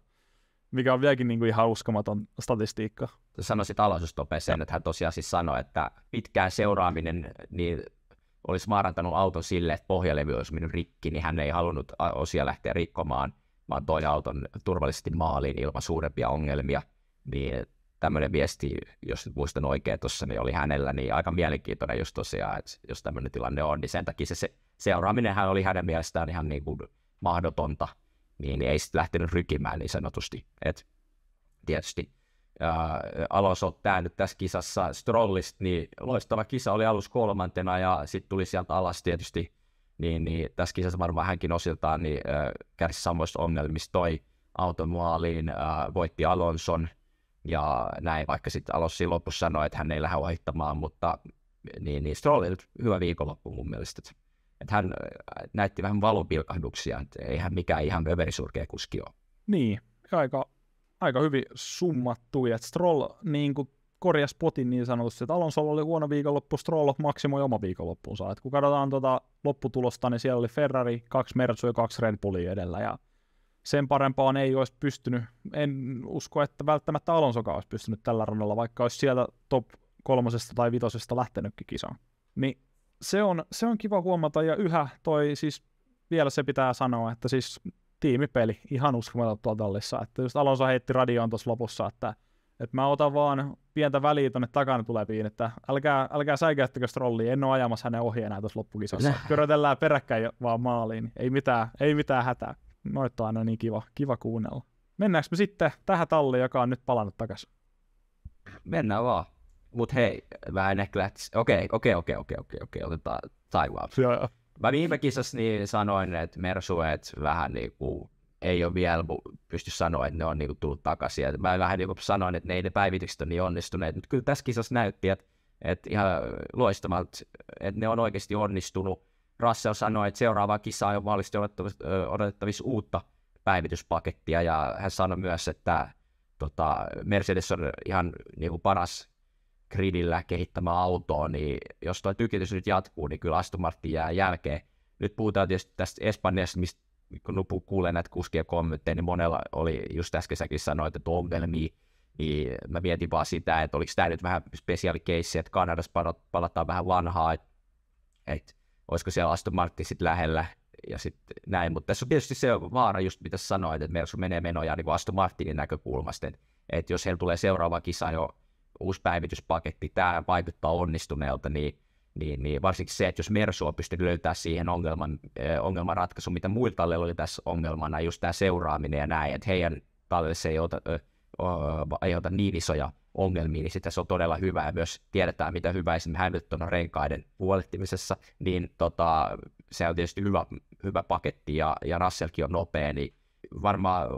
mikä on vieläkin niin kuin ihan uskomaton statistiikka. Sanoisit aloitustope sen, että hän tosiaan siis sanoi, että pitkään seuraaminen niin olisi maarantanut auton sille, että pohjalevy olisi mennyt rikki, niin hän ei halunnut osia lähteä rikkomaan, vaan toi auton turvallisesti maaliin ilman suurempia ongelmia. Niin tämmöinen viesti, jos muistan oikein tuossa, niin oli hänellä niin aika mielenkiintoinen just tosiaan, että jos tämmöinen tilanne on, niin sen takia se, se hän oli hänen mielestään ihan niin kuin mahdotonta, niin, niin ei sitten lähtenyt rykimään niin sanotusti. Et tietysti äh, Alonso ottaa nyt tässä kisassa Strollista, niin loistava kisa oli alus kolmantena ja sitten tuli sieltä alas tietysti, niin, niin tässä kisassa varmaan hänkin osiltaan niin, äh, kärsi samoista ongelmista toi auton maaliin, äh, voitti Alonson ja näin, vaikka sitten Alonso lopussa sanoi, että hän ei lähde vaihtamaan, mutta niin, niin Strollilta hyvä viikonloppu mun mielestä. Että hän äh, näytti vähän valopilkahduksia, että ei hän mikään ihan överisurkea kuski ole. Niin, aika, aika hyvin summattu. Ja Stroll niin kuin korjasi potin niin sanotusti, että Alonso oli huono viikonloppu, Stroll maksimoi oma viikonloppunsa. Et kun katsotaan tuota lopputulosta, niin siellä oli Ferrari, kaksi Mersu ja kaksi Red Bullia edellä. Ja sen parempaan ei olisi pystynyt, en usko, että välttämättä Alonsokaan olisi pystynyt tällä rannalla, vaikka olisi sieltä top kolmosesta tai vitosesta lähtenytkin kisaan. Niin se on, se on kiva huomata ja yhä toi siis vielä se pitää sanoa, että siis tiimipeli ihan uskomaton tuolla tallissa. Että just Alonso heitti radioon tuossa lopussa, että, että mä otan vaan pientä väliä tuonne takana tuleviin, että älkää, älkää säikäyttäkö strollia, en ole ajamassa hänen ohi enää tuossa loppukisassa. Körötellään peräkkäin vaan maaliin, ei mitään, ei mitään hätää. Noita on aina niin kiva, kiva kuunnella. Mennäänkö me sitten tähän talliin, joka on nyt palannut takaisin? Mennään vaan. Mut hei, vähän ehkä lähtisi. Okei, okei, okei, okei, okei, okei, otetaan Taiwan. Joo. Mä viime kisassa niin sanoin, että Mersuet vähän niinku ei ole vielä pysty sanoa, että ne on niinku tullut takaisin. Et mä vähän niinku sanoin, että ne ei ne päivitykset ole niin onnistuneet, mutta kyllä tässä kisassa näytti, että et ihan loistamalta, että ne on oikeasti onnistunut. Russell sanoi, että seuraava kisa on mahdollisesti odotettavissa, uutta päivityspakettia, ja hän sanoi myös, että tota, Mercedes on ihan niin kuin paras gridillä kehittämään autoa, niin jos tuo tykitys nyt jatkuu, niin kyllä Aston Martin jää jälkeen. Nyt puhutaan tietysti tästä Espanjasta, mistä kun kuulee näitä kuskia kommentteja, niin monella oli just äskeissäkin sanoit, että ongelmia, niin mä mietin vaan sitä, että oliko tämä nyt vähän spesiaali case, että Kanadassa palataan vähän vanhaa, että, että olisiko siellä Aston Martin sitten lähellä ja sitten näin, mutta tässä on tietysti se vaara just mitä sanoit, että meillä menee menoja niin Aston Martinin näkökulmasta, että, että jos heillä tulee seuraava kisa jo uusi päivityspaketti, tämä vaikuttaa onnistuneelta, niin, niin, niin varsinkin se, että jos Mersu on pystynyt löytämään siihen ongelman, äh, ongelman mitä muilta tallilla oli tässä ongelmana, just tämä seuraaminen ja näin, että heidän tallille se ei ota, äh, ei ota niin isoja ongelmia, niin sitten se on todella hyvä ja myös tiedetään, mitä hyvä esimerkiksi Hamilton on renkaiden huolehtimisessa, niin tota, se on tietysti hyvä, hyvä paketti ja, ja Russellkin on nopea, niin varmaan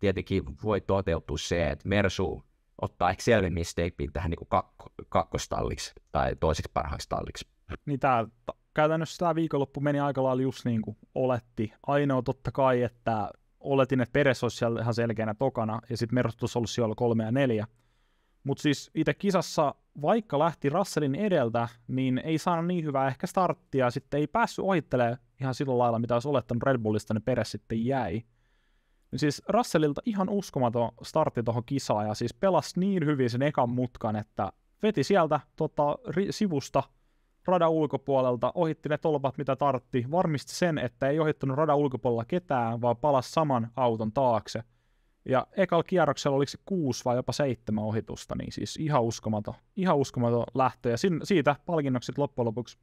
tietenkin voi toteutua se, että Mersu ottaa ehkä selvin mistakein tähän niin kakko, kakkostalliksi tai toiseksi parhaaksi talliksi. Niin tämä, käytännössä tämä viikonloppu meni aika lailla just niin kuin oletti. Ainoa totta kai, että oletin, että Peres olisi siellä ihan selkeänä tokana, ja sitten Mersu olisi ollut siellä kolme ja neljä. Mutta siis itse kisassa, vaikka lähti Russellin edeltä, niin ei saanut niin hyvää ehkä starttia, sitten ei päässyt ohittelemaan ihan sillä lailla, mitä olisi olettanut Red Bullista, niin Peres sitten jäi. Niin siis Russellilta ihan uskomaton startti tuohon kisaan ja siis pelasi niin hyvin sen ekan mutkan, että veti sieltä tota, ri, sivusta radan ulkopuolelta, ohitti ne tolpat mitä tartti, varmisti sen, että ei ohittanut radan ulkopuolella ketään, vaan palasi saman auton taakse. Ja ekalla kierroksella oliko se kuusi vai jopa seitsemän ohitusta, niin siis ihan uskomaton, ihan uskomaton lähtö. Ja sin, siitä palkinnoksi loppujen lopuksi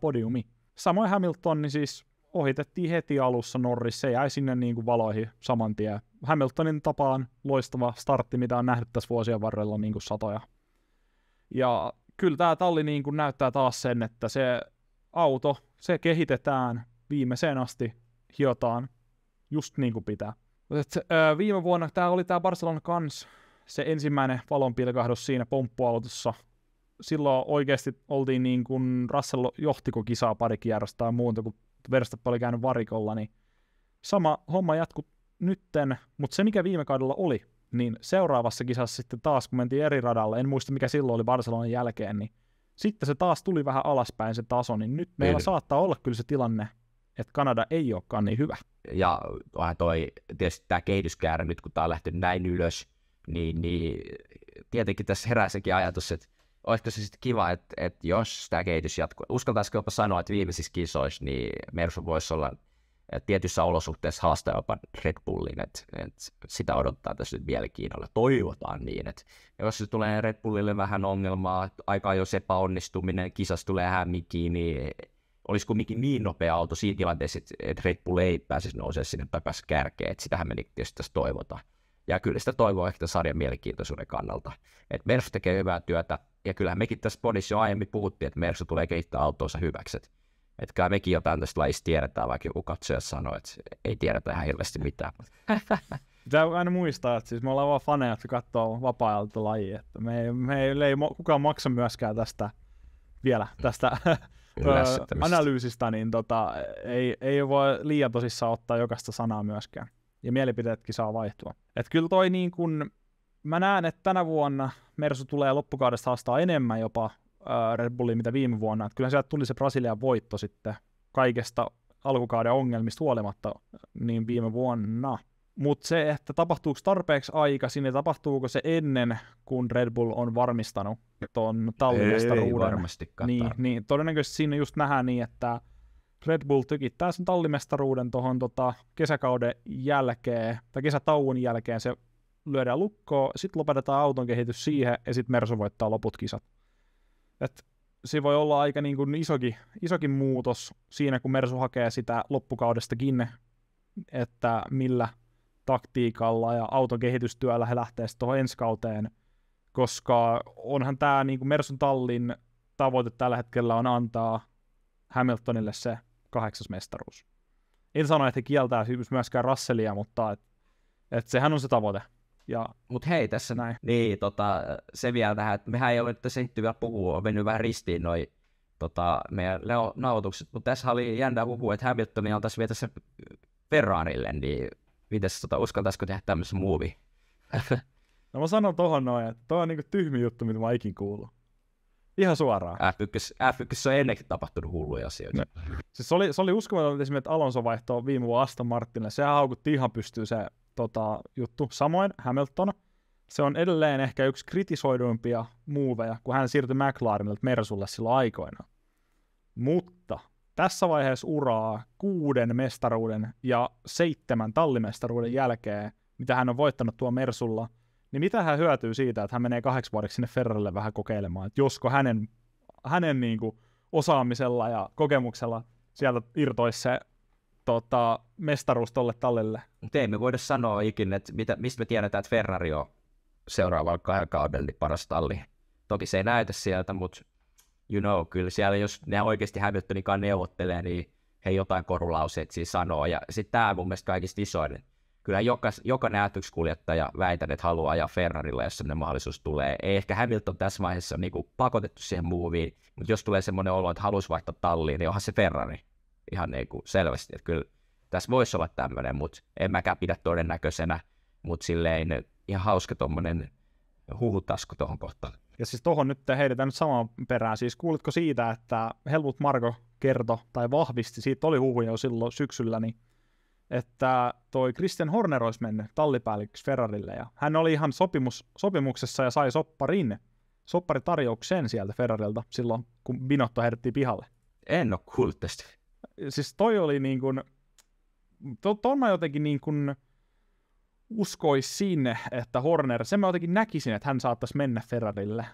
podiumi. Samoin Hamilton, niin siis ohitettiin heti alussa Norris, se jäi sinne niin kuin valoihin saman tien. Hamiltonin tapaan loistava startti, mitä on nähnyt tässä vuosien varrella niin kuin satoja. Ja kyllä tämä talli niin kuin näyttää taas sen, että se auto, se kehitetään viimeiseen asti, hiotaan just niin kuin pitää. Et, ö, viime vuonna tämä oli tämä Barcelona kans, se ensimmäinen valonpilkahdus siinä pomppuautossa. Silloin oikeasti oltiin niin kuin Russell johtiko kisaa pari kierrosta tai muuta, kun että Verstappen oli käynyt varikolla, niin sama homma jatku nytten, mutta se mikä viime kaudella oli, niin seuraavassa kisassa sitten taas, kun mentiin eri radalle, en muista mikä silloin oli Barcelonan jälkeen, niin sitten se taas tuli vähän alaspäin se taso, niin nyt meillä niin. saattaa olla kyllä se tilanne, että Kanada ei olekaan niin hyvä. Ja onhan toi tietysti tämä kehityskäärä nyt, kun tämä on lähtenyt näin ylös, niin, niin tietenkin tässä herää sekin ajatus, että olisiko se sitten kiva, että, että jos tämä kehitys jatkuu, uskaltaisiko jopa sanoa, että viimeisissä kisoissa niin Mersu voisi olla tietyissä olosuhteissa haastaa jopa Red Bullin, että, että sitä odottaa tässä nyt mielenkiinnolla. Toivotaan niin, että jos se tulee Red Bullille vähän ongelmaa, aika jos epäonnistuminen, kisas tulee hämmikin, niin olisiko mikin niin nopea auto siinä tilanteessa, että Red Bull ei pääsisi nousemaan sinne takaisin kärkeen, että sitähän me tietysti tässä toivotaan. Ja kyllä sitä toivoa ehkä sarjan mielenkiintoisuuden kannalta. Että Mersu tekee hyvää työtä, ja kyllähän mekin tässä podissa jo aiemmin puhuttiin, että Mersu tulee kehittää autonsa hyväksi. Että kai mekin jotain tästä lajista tiedetään, vaikka joku katsoja sanoo, että ei tiedetä ihan hirveästi mitään. Pitää aina muistaa, että siis me ollaan vaan faneja, jotka katsoo vapaa-ajalta laji. Että me ei, me ei, ei kukaan maksa myöskään tästä vielä, tästä analyysistä, niin tota, ei, ei voi liian tosissaan ottaa jokaista sanaa myöskään. Ja mielipiteetkin saa vaihtua. Että kyllä toi niin kun, mä näen, että tänä vuonna Mersu tulee loppukaudesta haastaa enemmän jopa Red Bulliin mitä viime vuonna. Että kyllä sieltä tuli se Brasilian voitto sitten kaikesta alkukauden ongelmista huolimatta niin viime vuonna. Mutta se, että tapahtuuko tarpeeksi aika sinne, tapahtuuko se ennen, kun Red Bull on varmistanut tuon tallimestaruuden. Ei Niin, niin, todennäköisesti siinä just nähdään niin, että Red Bull tykittää sen tallimestaruuden tuohon tota, kesäkauden jälkeen, tai kesätauon jälkeen se lyödään lukkoa, sitten lopetetaan auton kehitys siihen, ja sitten Mersu voittaa loput kisat. Et se voi olla aika niin kuin isokin, isokin muutos siinä, kun Mersu hakee sitä loppukaudestakin, että millä taktiikalla ja auton kehitystyöllä he lähtee sitten tuohon ensi kauteen, koska onhan tämä niin kuin Mersun tallin tavoite tällä hetkellä on antaa Hamiltonille se kahdeksas mestaruus. En sano, että he kieltää myöskään Russellia, mutta et, et sehän on se tavoite. Ja... Mut hei tässä näin. Niin, tota, se vielä tähän, että mehän ei ole nyt tässä vielä puhua, on mennyt vähän ristiin noi tota, meidän Leo nauhoitukset, mutta tässä oli jännä huhu, että Hamiltonia on tässä vielä tässä Ferrarille, niin mites tota, uskaltaisiko tehdä tämmöisen muuvi? no mä sanon tohon noin, että toi on niinku tyhmi juttu, mitä mä ikin kuullut. Ihan suoraan. F1, F1 on ennenkin tapahtunut hulluja asioita. No. Siis se oli, se oli uskomaton, että esimerkiksi Alonso vaihtoi viime vuonna Aston Martinille. Sehän haukutti ihan pystyy se tota, juttu. Samoin Hamilton, se on edelleen ehkä yksi kritisoiduimpia muuveja, kun hän siirtyi McLarenilta Mersulle silloin aikoina Mutta tässä vaiheessa uraa kuuden mestaruuden ja seitsemän tallimestaruuden jälkeen, mitä hän on voittanut tuo Mersulla, niin mitä hän hyötyy siitä, että hän menee kahdeksi vuodeksi sinne Ferrarille vähän kokeilemaan, että josko hänen, hänen niin kuin osaamisella ja kokemuksella sieltä irtoisi se tota, mestaruus tolle tallelle. Mutta ei me voida sanoa ikinä, että mitä, mistä me tiedetään, että Ferrari on seuraavalla kaudella paras talli. Toki se ei näytä sieltä, mutta you know, kyllä siellä jos ne oikeasti Hamiltonikaan neuvottelee, niin he jotain korulauseet siinä sanoo. Ja sitten tämä mun mielestä kaikista isoin. Niin kyllä joka, joka kuljettaja väitän, että haluaa ajaa Ferrarilla, jos sellainen mahdollisuus tulee. Ei ehkä Hamilton tässä vaiheessa niin niinku pakotettu siihen muuviin, mutta jos tulee semmoinen olo, että haluaisi vaihtaa talliin, niin onhan se Ferrari ihan niin kuin selvästi, että kyllä tässä voisi olla tämmöinen, mutta en mäkään pidä todennäköisenä, mutta silleen ihan hauska tuommoinen huhutasku tuohon kohtaan. Ja siis tuohon nyt heitetään nyt samaan perään. Siis kuulitko siitä, että Helmut Marko kertoi tai vahvisti, siitä oli huhuja jo silloin syksyllä, niin että toi Christian Horner olisi mennyt tallipäälliksi Ferrarille ja hän oli ihan sopimus, sopimuksessa ja sai sopparin, sopparitarjouksen sieltä Ferrarilta silloin, kun Binotto heitettiin pihalle. En ole kuullut tästä siis toi oli niin kuin, to, to mä jotenkin niin kuin uskoisin sinne, että Horner, sen mä jotenkin näkisin, että hän saattaisi mennä Ferrarille.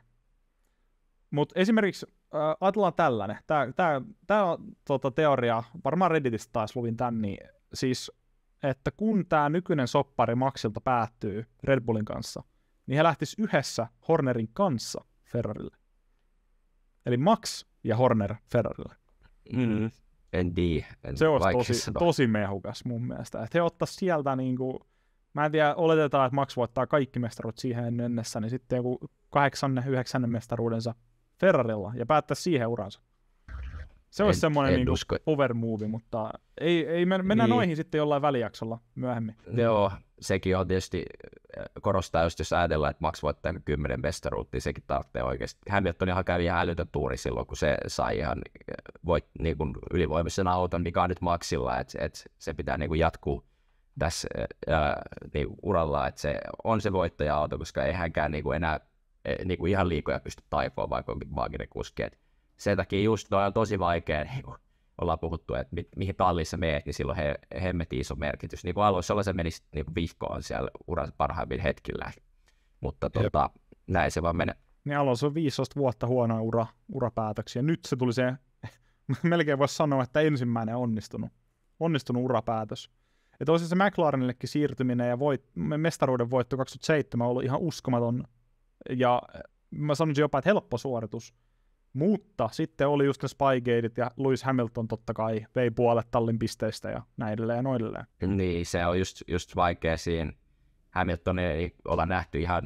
Mutta esimerkiksi äh, ajatellaan tällainen, tämä tää, tää, tota, teoria, varmaan Redditistä taas luvin tän, niin siis, että kun tämä nykyinen soppari Maxilta päättyy Red Bullin kanssa, niin he lähtis yhdessä Hornerin kanssa Ferrarille. Eli Max ja Horner Ferrarille. Mm-hmm. En tiedä. En se olisi tosi, sanoa. tosi mehukas mun mielestä. Että he ottaa sieltä niin kuin, mä en tiedä, oletetaan, että Max voittaa kaikki mestaruudet siihen ennessä, niin sitten joku kahdeksannen, yhdeksännen mestaruudensa Ferrarilla ja päättää siihen uransa. Se olisi semmoinen niin power movie, mutta ei, ei men, mennään niin. noihin sitten jollain välijaksolla myöhemmin. Mm. Joo, sekin on tietysti äh, korostaa, just jos ajatellaan, että Max voittaa 10 mestaruutta, niin sekin tarvitsee oikeasti. ihan kävi ihan älytön tuuri silloin, kun se sai ihan äh, voit, niin kuin ylivoimisen auton, mikä on nyt Maxilla, että että se pitää niin kuin jatkuu tässä ää, äh, niin uralla, että se on se voittaja-auto, koska ei hänkään niin kuin enää eh, niin kuin ihan liikoja pysty taipumaan, vaikka onkin maaginen kuski. Että sen takia just noin on tosi vaikea, niin kuin ollaan puhuttu, että mi- mihin pallissa meet, niin silloin he, hemmetin iso merkitys. Niin kuin alussa se menisi niin kuin vihkoon siellä uran parhaimmilla hetkillä. Mutta tota, näin se vaan menee. Niin Alonso on 15 vuotta huonoa ura, urapäätöksiä. Nyt se tuli se, melkein voisi sanoa, että ensimmäinen onnistunut, onnistunut urapäätös. Että olisi se McLarenillekin siirtyminen ja voit, mestaruuden voitto 2007 on ollut ihan uskomaton ja mä sanoisin jopa, että helppo suoritus. Mutta sitten oli just ne Spygateit ja Lewis Hamilton totta kai vei puolet tallin pisteistä ja näin edelleen ja noin edelleen. Niin, se on just, just vaikea siinä. Hamilton ei olla nähty ihan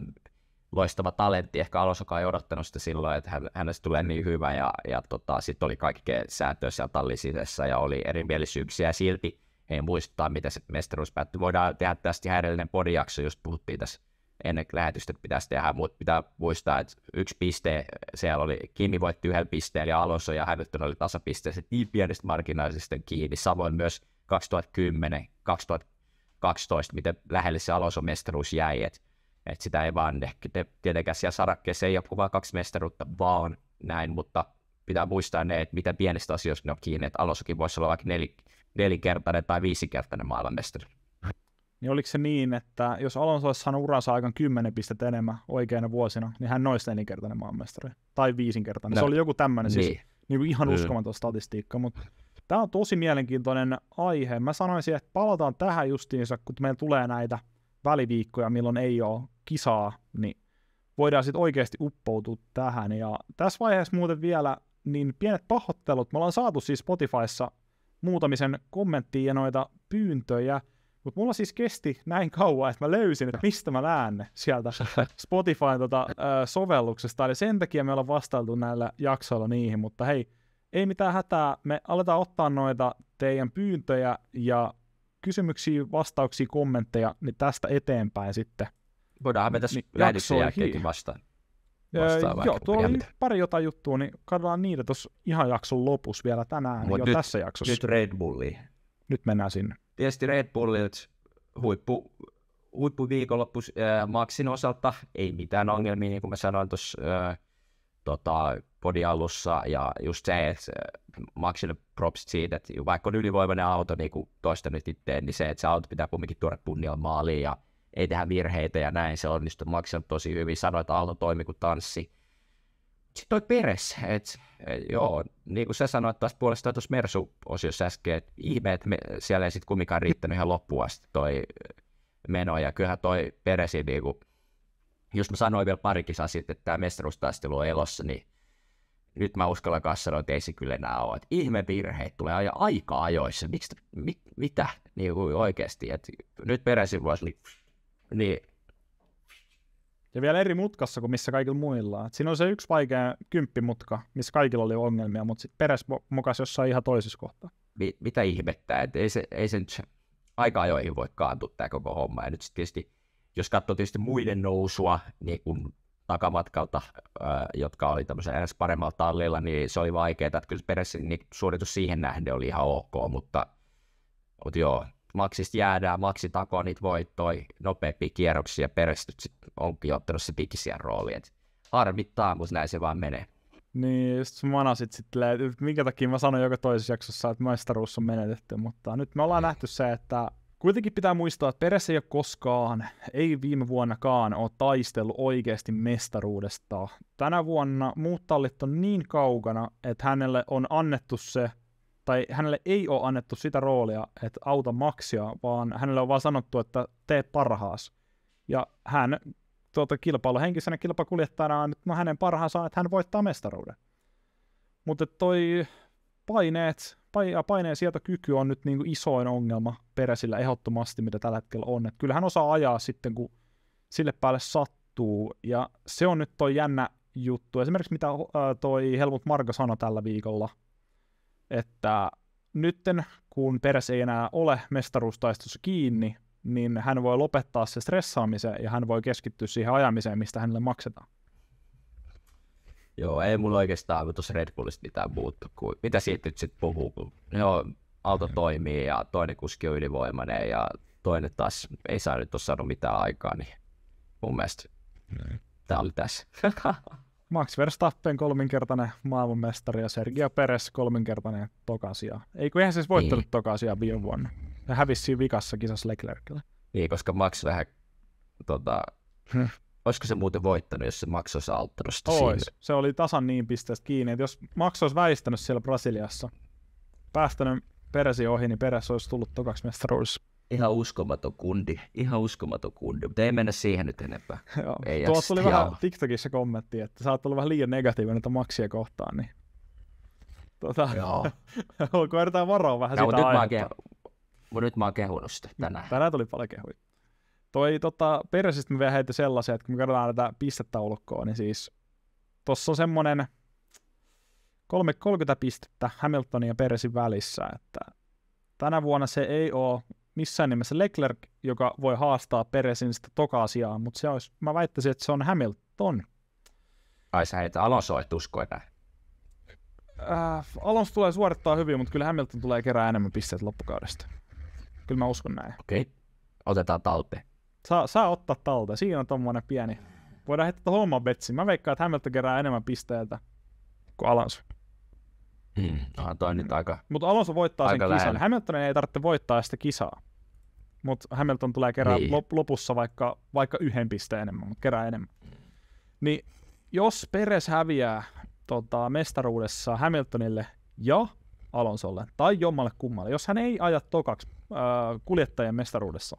loistava talentti. Ehkä Alonsokaan ei odottanut sitä silloin, että hänestä tulee niin hyvä ja, ja tota, sitten oli kaikkea sääntöä siellä sisässä ja oli erimielisyyksiä ja silti ei muistaa, miten se mestaruus päättyi. Voidaan tehdä tästä edellinen podijakso, just puhuttiin tässä ennen lähetystä pitäisi tehdä, mutta pitää muistaa, että yksi piste, siellä oli, Kimi voitti yhden pisteen ja Alonso ja Hamilton oli tasapisteessä niin pienistä marginaalisista kiinni, samoin myös 2010, 2012, miten lähelle se Alonso mestaruus jäi, että et sitä ei vaan ne, tietenkään siellä sarakkeessa ei ole vain kaksi mestaruutta, vaan näin, mutta pitää muistaa ne, että mitä pienistä asioista ne on kiinni, että Alonsokin voisi olla vaikka nel, nelinkertainen tai viisinkertainen maailmanmestari niin oliko se niin, että jos Alonso olisi saanut uransa aikaan 10 pistettä enemmän oikeina vuosina, niin hän olisi nelinkertainen maailmestari. Tai viisinkertainen. No. Se oli joku tämmöinen niin. siis niin kuin niinku ihan niin. uskomaton statistiikka, mutta tämä on tosi mielenkiintoinen aihe. Mä sanoisin, että palataan tähän justiinsa, kun meillä tulee näitä väliviikkoja, milloin ei ole kisaa, niin voidaan sitten oikeasti uppoutua tähän. Ja tässä vaiheessa muuten vielä niin pienet pahoittelut. Me ollaan saatu siis Spotifyssa muutamisen kommenttiin ja noita pyyntöjä – mutta mulla siis kesti näin kauan, että mä löysin, että mistä mä näen ne sieltä Spotifyn tota, sovelluksesta. Eli sen takia me ollaan vastailtu näillä jaksoilla niihin, mutta hei, ei mitään hätää. Me aletaan ottaa noita teidän pyyntöjä ja kysymyksiä, vastauksia, kommentteja niin tästä eteenpäin sitten. Voidaanhan me tässä niin, lähetyksen jälkeenkin vastaan. vastaan joo, tuolla oli pari jotain juttua, niin katsotaan niitä tuossa ihan jakson lopussa vielä tänään, niin Mut jo nyt, tässä jaksossa. Nyt Red Bulli, Nyt mennään sinne tietysti Red Bullit huippu, huippuviikonloppu äh, Maxin osalta ei mitään ongelmia, niin kuin mä sanoin tuossa äh, tota, podialussa, ja just se, että äh, Maxille propsit siitä, että vaikka on ylivoimainen auto, niin kuin toista nyt itse, niin se, että se auto pitää kumminkin tuoda kunnialla maaliin, ja ei tehdä virheitä ja näin, se onnistui Maxilla tosi hyvin, sanoi, että auto toimi kuin tanssi, sitten toi Peres, että eh, joo, niin kuin sä sanoit taas puolestaan tuossa Mersu-osiossa äsken, että ihme, että siellä ei sitten kumminkaan riittänyt ihan loppuun asti toi eh, meno, ja kyllähän toi Peresi, niin kuin, just mä sanoin vielä pari kisaa sitten, että tämä mestaruustaistelu on elossa, niin nyt mä uskallan kanssa sanoa, että ei se kyllä enää ole. Että ihme virheet tulee aja aika ajoissa. Miks, mit, mitä niin kuin oikeasti? Et nyt peräsi voisi niin, niin ja vielä eri mutkassa kuin missä kaikilla muilla. Et siinä on se yksi vaikea kymppimutka, missä kaikilla oli ongelmia, mutta sitten peräs mukaisi jossain ihan toisessa kohtaa. Mi- mitä ihmettä, että ei se, ei se nyt aika ajoihin voi kaantua tämä koko homma. Ja nyt sitten tietysti, jos katsoo tietysti muiden nousua niin kun takamatkalta, jotka oli tämmöisen äänes paremmalla tallilla, niin se oli vaikeaa. Että kyllä perässä niin suoritus siihen nähden oli ihan ok, mutta, mutta joo, maksista jäädään, maksi takoa niitä voittoi, nopeampia kierroksia ja perestyt onkin ottanut se pikisiä rooli. Et harmittaa, mutta näin se vaan menee. Niin, just manasit sitten, että minkä takia mä sanoin joka toisessa jaksossa, että maistaruus on menetetty, mutta nyt me ollaan mm. nähty se, että Kuitenkin pitää muistaa, että Peres ei ole koskaan, ei viime vuonnakaan ole taistellut oikeasti mestaruudesta. Tänä vuonna muut tallit on niin kaukana, että hänelle on annettu se tai hänelle ei ole annettu sitä roolia, että auta maksia, vaan hänelle on vaan sanottu, että tee parhaas. Ja hän tuota, kilpailuhenkisenä kilpakuljettajana on, no hänen parhaansa on, että hän voittaa mestaruuden. Mutta toi paineet, paineen sietokyky on nyt niin kuin isoin ongelma peräsillä ehdottomasti, mitä tällä hetkellä on. Et kyllä hän osaa ajaa sitten, kun sille päälle sattuu, ja se on nyt toi jännä juttu. Esimerkiksi mitä äh, toi Helmut Marko sanoi tällä viikolla – että nytten kun Peres ei enää ole mestaruustaistossa kiinni, niin hän voi lopettaa se stressaamisen ja hän voi keskittyä siihen ajamiseen, mistä hänelle maksetaan. Joo, ei mulla oikeastaan tuossa Red Bullista mitään muuta Kuin, mitä siitä nyt sitten puhuu, kun joo, auto toimii ja toinen kuski on ylivoimainen ja toinen taas ei saa nyt tuossa mitään aikaa, niin mun mielestä tämä oli tässä. Max Verstappen kolminkertainen maailmanmestari ja Sergio Perez kolminkertainen tokasia. Eikö eihän siis voittanut niin. tokasia viime vuonna. Ja hävisi vikassa kisassa Leclercille. Niin, koska Max vähän, tota, olisiko se muuten voittanut, jos se Max olisi auttanut sitä Ois. Siinä? Se oli tasan niin pisteestä kiinni, että jos Max olisi väistänyt siellä Brasiliassa, päästänyt Peresi ohi, niin Peres olisi tullut tokaksi mestaruudessa ihan uskomaton kundi, ihan uskomaton kundi, mutta ei mennä siihen nyt enempää. Ei Tuossa tuli oli vähän TikTokissa kommentti, että sä oot ollut vähän liian negatiivinen maksia kohtaan, niin tuota, Joo. koitetaan varoa vähän Joo, sitä mutta nyt, mä mutta nyt mä oon kehunut sitä tänään. Tänään tuli paljon kehuja. Toi tota, persistä me vielä heitin sellaisia, että kun me katsotaan tätä pistetaulukkoa, niin siis tuossa on semmoinen 30 pistettä Hamiltonin ja Persin välissä, että tänä vuonna se ei ole missään nimessä Leclerc, joka voi haastaa Peresin sitä toka asiaa, mutta se olisi, mä väittäisin, että se on Hamilton. Ai sä heitä Alonso et usko enää. Äh, Alonso tulee suorittaa hyvin, mutta kyllä Hamilton tulee kerää enemmän pisteitä loppukaudesta. Kyllä mä uskon näin. Okei, okay. otetaan talteen. Saa, saa ottaa talta. Siinä on tommonen pieni. Voidaan heittää homma betsi. Mä veikkaan, että Hamilton kerää enemmän pisteitä kuin Alonso. Hmm. Ah, toi nyt aika Mutta Alonso voittaa aika sen kisan. Lähellä. Hamiltonin ei tarvitse voittaa sitä kisaa mutta Hamilton tulee kerää niin. lop, lopussa vaikka, vaikka yhden pisteen enemmän, mutta kerää enemmän. Niin jos Peres häviää tota, mestaruudessa Hamiltonille ja Alonsolle tai jommalle kummalle, jos hän ei aja tokaksi äh, kuljettajien mestaruudessa,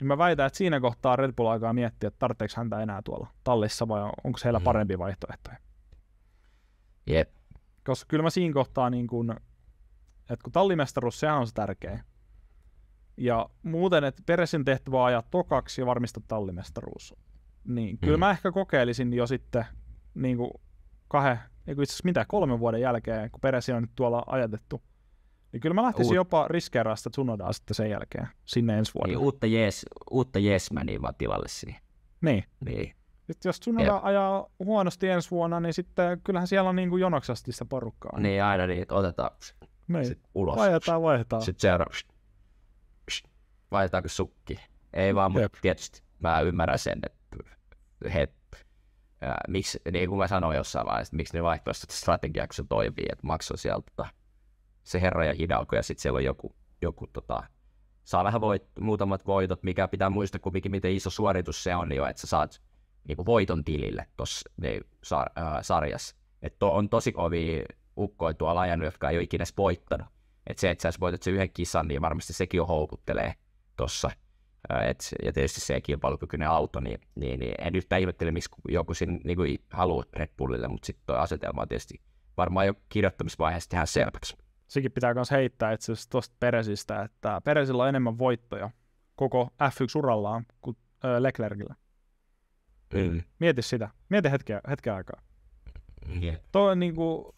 niin mä väitän, että siinä kohtaa Red Bull aikaa miettiä, että tarvitseeko häntä enää tuolla tallissa vai onko heillä mm. parempi vaihtoehto. Jep. Koska kyllä mä siinä kohtaa, niin kun, että kun tallimestaruus, sehän on se tärkeä, ja muuten, että Peresin tehtävä on ajaa tokaksi ja varmistaa tallimestaruus. Niin, kyllä mm. mä ehkä kokeilisin jo sitten niin kuin kahden, niin kuin itse mitä, kolmen vuoden jälkeen, kun Peresi on nyt tuolla ajatettu, niin kyllä mä lähtisin Uut... jopa riskeerasta Tsunodaa sitten sen jälkeen sinne ensi niin, vuodelle. Niin, uutta jees, uutta niin vaan tilalle siihen. Niin. niin. Sitten jos Tsunoda Jep. ajaa huonosti ensi vuonna, niin sitten kyllähän siellä on niin kuin jonoksasti sitä porukkaa. Niin aina niin, otetaan niin. Sitten ulos. Vaihdetaan, vaihdetaan. Sitten seuraavaksi vaihdetaanko sukki? Ei vaan, mutta tietysti mä ymmärrän sen, että he, ää, miksi, niin kuin mä sanoin jossain vaiheessa, miksi ne vaihtoehtoiset se toimii, että maksoi sieltä tota, se herra ja hidalko ja sitten siellä on joku, joku tota, saa vähän voit, muutamat voitot, mikä pitää muistaa mikä miten iso suoritus se on jo, että sä saat niin kuin voiton tilille tuossa niin, sar, sarjassa. Et to, on tosi kovi ukkoja tuolla ajanut, jotka ei ole ikinä voittanut. Et se, että sä voitat sen yhden kisan, niin varmasti sekin on houkuttelee tuossa. Ja tietysti se kilpailukykyinen auto, niin, niin, niin en yhtään ihmettele, miksi joku sinne niin kuin haluaa Red Bullille, mutta sitten tuo asetelma on tietysti varmaan jo kirjoittamisvaiheessa tehdä selväksi. Sekin pitää myös heittää itse asiassa tuosta Peresistä, että Peresillä on enemmän voittoja koko F1-urallaan kuin Leclercillä. Niin. Mm. Mieti sitä. Mieti hetkeä, hetkeä aikaa. Yeah. Tuo on niin kuin,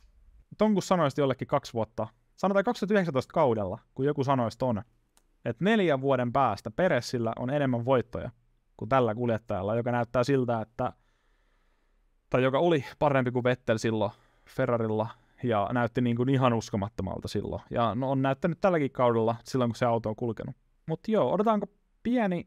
ton kun sanoisit jollekin kaksi vuotta, sanotaan 2019 kaudella, kun joku sanoisi ton, että neljän vuoden päästä Peressillä on enemmän voittoja kuin tällä kuljettajalla, joka näyttää siltä, että tai joka oli parempi kuin Vettel silloin Ferrarilla ja näytti niin kuin ihan uskomattomalta silloin. Ja no, on näyttänyt tälläkin kaudella silloin, kun se auto on kulkenut. Mutta joo, odotetaanko pieni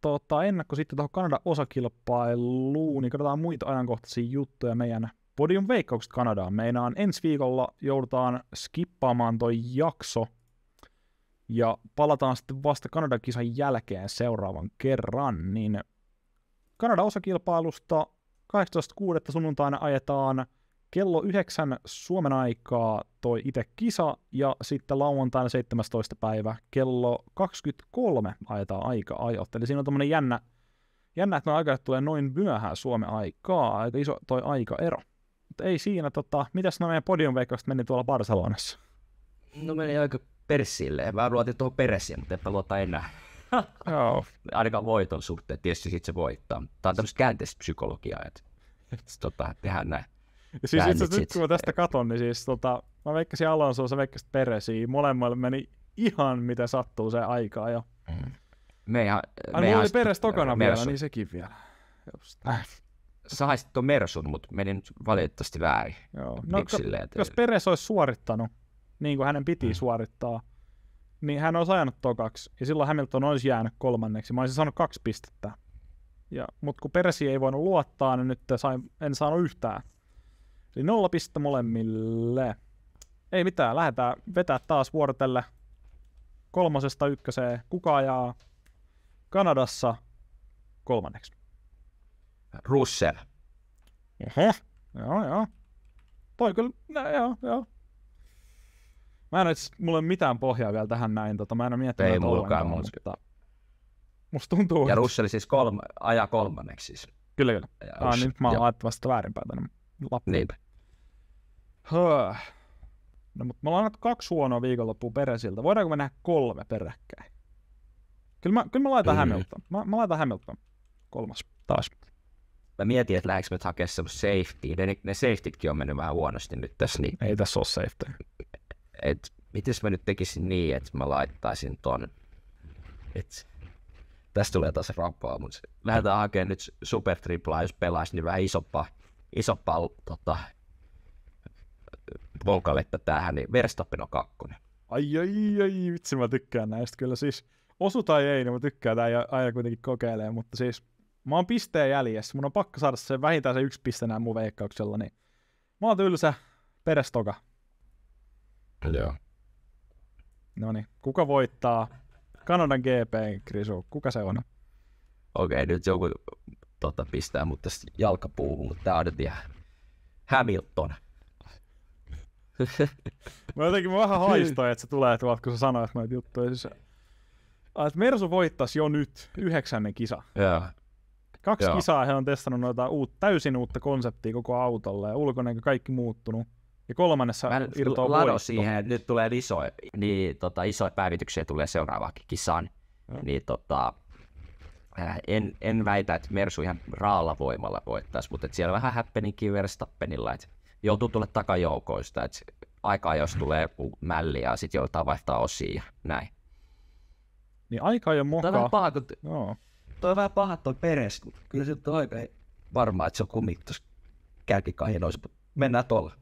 tota, ennakko sitten tuohon Kanadan osakilpailuun, niin katsotaan muita ajankohtaisia juttuja meidän podium veikkaukset Kanadaan. Meinaan ensi viikolla joudutaan skippaamaan toi jakso – ja palataan sitten vasta Kanadan kisan jälkeen seuraavan kerran, niin Kanada osakilpailusta 18.6. sunnuntaina ajetaan kello 9 Suomen aikaa toi itse kisa, ja sitten lauantaina 17. päivä kello 23 ajetaan aika-ajot. Eli siinä on tämmöinen jännä, jännä, että nuo aikajat tulee noin myöhään Suomen aikaa, aika iso toi aikaero. Mutta ei siinä, tota, mitäs nämä meidän podiumveikkaukset meni tuolla Barcelonassa? No meni aika Persille. Mä luotin tuohon Peressiin, mutta enpä luota enää. Joo. Ainakaan voiton suhteen, tietysti sitten se voittaa. Tämä on tämmöistä käänteistä psykologiaa, että tota, tehdään näin. Ja siis itse nyt kun mä tästä katon, niin siis tota, mä veikkasin Alonsoa, sä veikkasit Peresiin. Molemmille meni ihan mitä sattuu se aikaa ja. Mm. Me ihan, Ai, me niin oli Peres tokana vielä, niin sekin vielä. Jostain. Saisit tuon Mersun, mutta nyt valitettavasti väärin. Joo. No, Nipsille, että... Jos Peres olisi suorittanut, niin kuin hänen piti mm. suorittaa, niin hän olisi ajanut tokaksi, ja silloin Hamilton olisi jäänyt kolmanneksi. Mä olisin saanut kaksi pistettä. Ja, mutta kun Persi ei voinut luottaa, niin nyt sain, en saanut yhtään. Eli nolla pistettä molemmille. Ei mitään, lähdetään vetää taas vuorotelle kolmosesta ykköseen. Kuka ajaa Kanadassa kolmanneksi? Russell. Oho, joo joo. Toi kyllä, joo joo. Mä en ole, mulla ei ole mitään pohjaa vielä tähän näin, tota, mä en ole miettinyt Ei mullakaan, mulla... mutta... Musta tuntuu, Ja että... Russell siis kolma, aja kolmanneksi siis. Kyllä, kyllä. Ja ah, nyt mä oon laittavasta väärinpäin tänne Lappiin. Niin. Höh. No, mutta me ollaan annettu kaksi huonoa viikonloppua peräsiltä. Voidaanko me nähdä kolme peräkkäin? Kyllä mä, kyllä mä laitan mm. Hamilton. Mä, mä laitan Hamilton. Kolmas taas. Mä mietin, että lähdekö me hakemaan semmoista safety. Ne, ne safetytkin on mennyt vähän huonosti nyt tässä. Niin... Ei tässä ole safety että miten mä nyt tekisin niin, että mä laittaisin ton, että tästä tulee taas rapaa, mutta lähdetään hakemaan nyt supertriplaa, jos pelaisi, niin vähän isompaa, isompaa tota, polkaletta tähän, niin Verstappen on kakkonen. Ai, ai, ai, vitsi, mä tykkään näistä kyllä. Siis osu tai ei, niin mä tykkään tää aina kuitenkin kokeilee, mutta siis mä oon pisteen jäljessä. Mun on pakko saada se vähintään se yksi piste näin mun veikkauksella, niin mä oon tylsä perestoka. Joo. No niin, kuka voittaa Kanadan GP, Krisu? Kuka se on? Okei, okay, nyt joku tota, pistää mut tästä jalkapuuhun, mutta tää on nyt ihan Hamilton. mä jotenkin mä vähän haistoin, että se tulee tuolta, kun sä sanoit noita juttuja. Siis, että Mersu voittaisi jo nyt yhdeksännen kisa. Joo. Kaksi Joo. kisaa he on testannut noita uut, täysin uutta konseptia koko autolle ja ulkonäkö kaikki muuttunut. Ja kolmannessa Mä irtoaa lado voitto. siihen, että nyt tulee isoja, niin, tota, isoja päivityksiä tulee seuraavaankin kisaan. Ja. Niin, tota, äh, en, en väitä, että Mersu ihan raalla voimalla voittaisi, mutta siellä vähän häppeninkin Verstappenilla, että joutuu tulla takajoukoista, että aika jos tulee mälli ja sitten joutuu vaihtaa osia ja näin. Niin aika jo mukaan. Tämä on paha, kun... Joo. Toi on vähän paha toi Peres, kyllä se on aika varmaa, että se on kumittus kärkikahin olisi, mennään tuolla.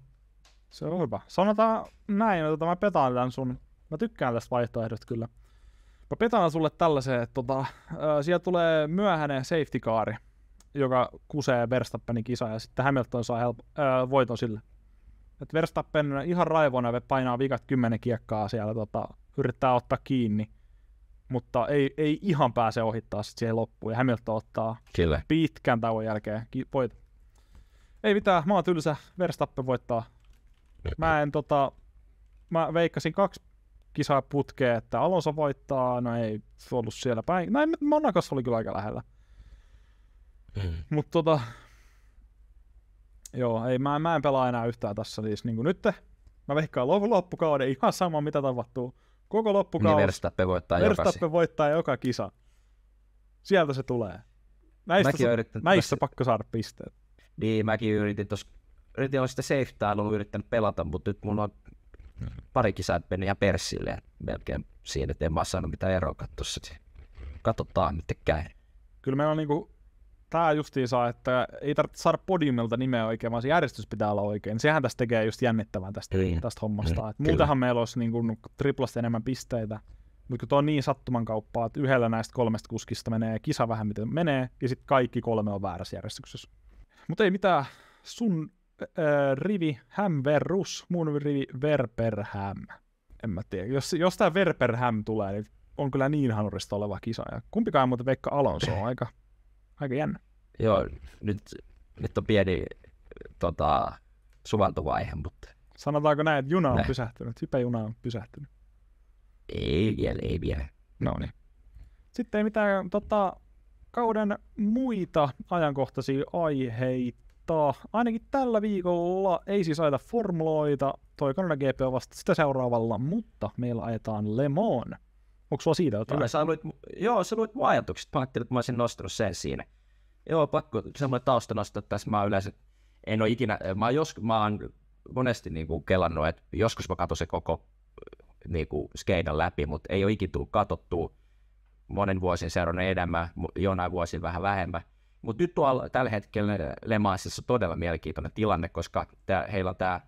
Se on hyvä. Sanotaan näin, että tota, mä petaan tämän sun. Mä tykkään tästä vaihtoehdosta kyllä. Mä petaan sulle tällaisen, että tota, äh, siellä tulee myöhäinen safety kaari, joka kusee Verstappenin kisa ja sitten Hamilton saa help- äh, voiton sille. Et Verstappen ihan raivona painaa vikat kymmenen kiekkaa siellä, tota, yrittää ottaa kiinni, mutta ei, ei ihan pääse ohittaa sit siihen loppuun. Ja Hamilton ottaa Kille. pitkän tauon jälkeen ki- voit. Ei mitään, mä oon tylsä. Verstappen voittaa Mä en tota, mä veikkasin kaksi kisaa putkea, että Alonso voittaa, no ei ollut siellä päin. Näin no Monakas oli kyllä aika lähellä. Mm. Mutta tota, joo, ei, mä, mä en pelaa enää yhtään tässä. Siis, niin nyt mä veikkaan loppukauden ihan sama, mitä tapahtuu. Koko loppukauden. Niin Verstappe voittaa, Verstappe voittaa joka kisa. Sieltä se tulee. Näistä, mäkin se, yritin, näissä pakko saada pisteet. Niin, mäkin yritin tuossa yritin olla sitä safe on yrittänyt pelata, mutta nyt mulla on pari kisaa mennyt ihan persille melkein siinä, että en mä saanut mitään eroa katsoa niin Katsotaan nyt käy. Kyllä meillä on niinku tää justiinsa, että ei tarvitse saada podiumilta nimeä oikein, vaan se järjestys pitää olla oikein. Niin sehän tästä tekee just jännittävän tästä, Kyllä. Niin. tästä hommasta. Et muutenhan meillä olisi niin kuin triplasti enemmän pisteitä, mutta kun tuo on niin sattuman kauppaa, että yhdellä näistä kolmesta kuskista menee kisa vähän miten menee, ja sitten kaikki kolme on väärässä järjestyksessä. Mutta ei mitään, sun äh, rivi Hämverus, mun rivi Verperhäm. En mä tiedä. Jos, jos tämä Verperhäm tulee, niin on kyllä niin hanurista oleva kisa. Ja kumpikaan muuten Veikka Alonso on aika, aika jännä. Joo, nyt, nyt on pieni tota, suvaltuvaihe, mutta... Sanotaanko näin, että juna on näin. pysähtynyt, hypejuna on pysähtynyt? Ei vielä, ei vielä. No niin. Sitten ei mitään tota, kauden muita ajankohtaisia aiheita voittaa ainakin tällä viikolla. Ei siis aita formuloita, toi Kanada GP on vasta sitä seuraavalla, mutta meillä ajetaan Le Mans. Onko sulla siitä jotain? Kyllä, sä luit, joo, sä luit mun ajatukset. Mä ajattelin, että mä olisin nostanut sen siinä. Joo, pakko semmoinen tausta nostaa tässä mä yleensä en ole ikinä, mä, jos, mä oon monesti niin kuin kelannut, että joskus mä katson se koko niin kuin skeidan läpi, mutta ei ole ikinä tullut katsottua monen vuosin seurannut enemmän, jonain vuosin vähän vähemmän. Mutta nyt tuolla tällä hetkellä Lemaisissa on todella mielenkiintoinen tilanne, koska tää, heillä on tämä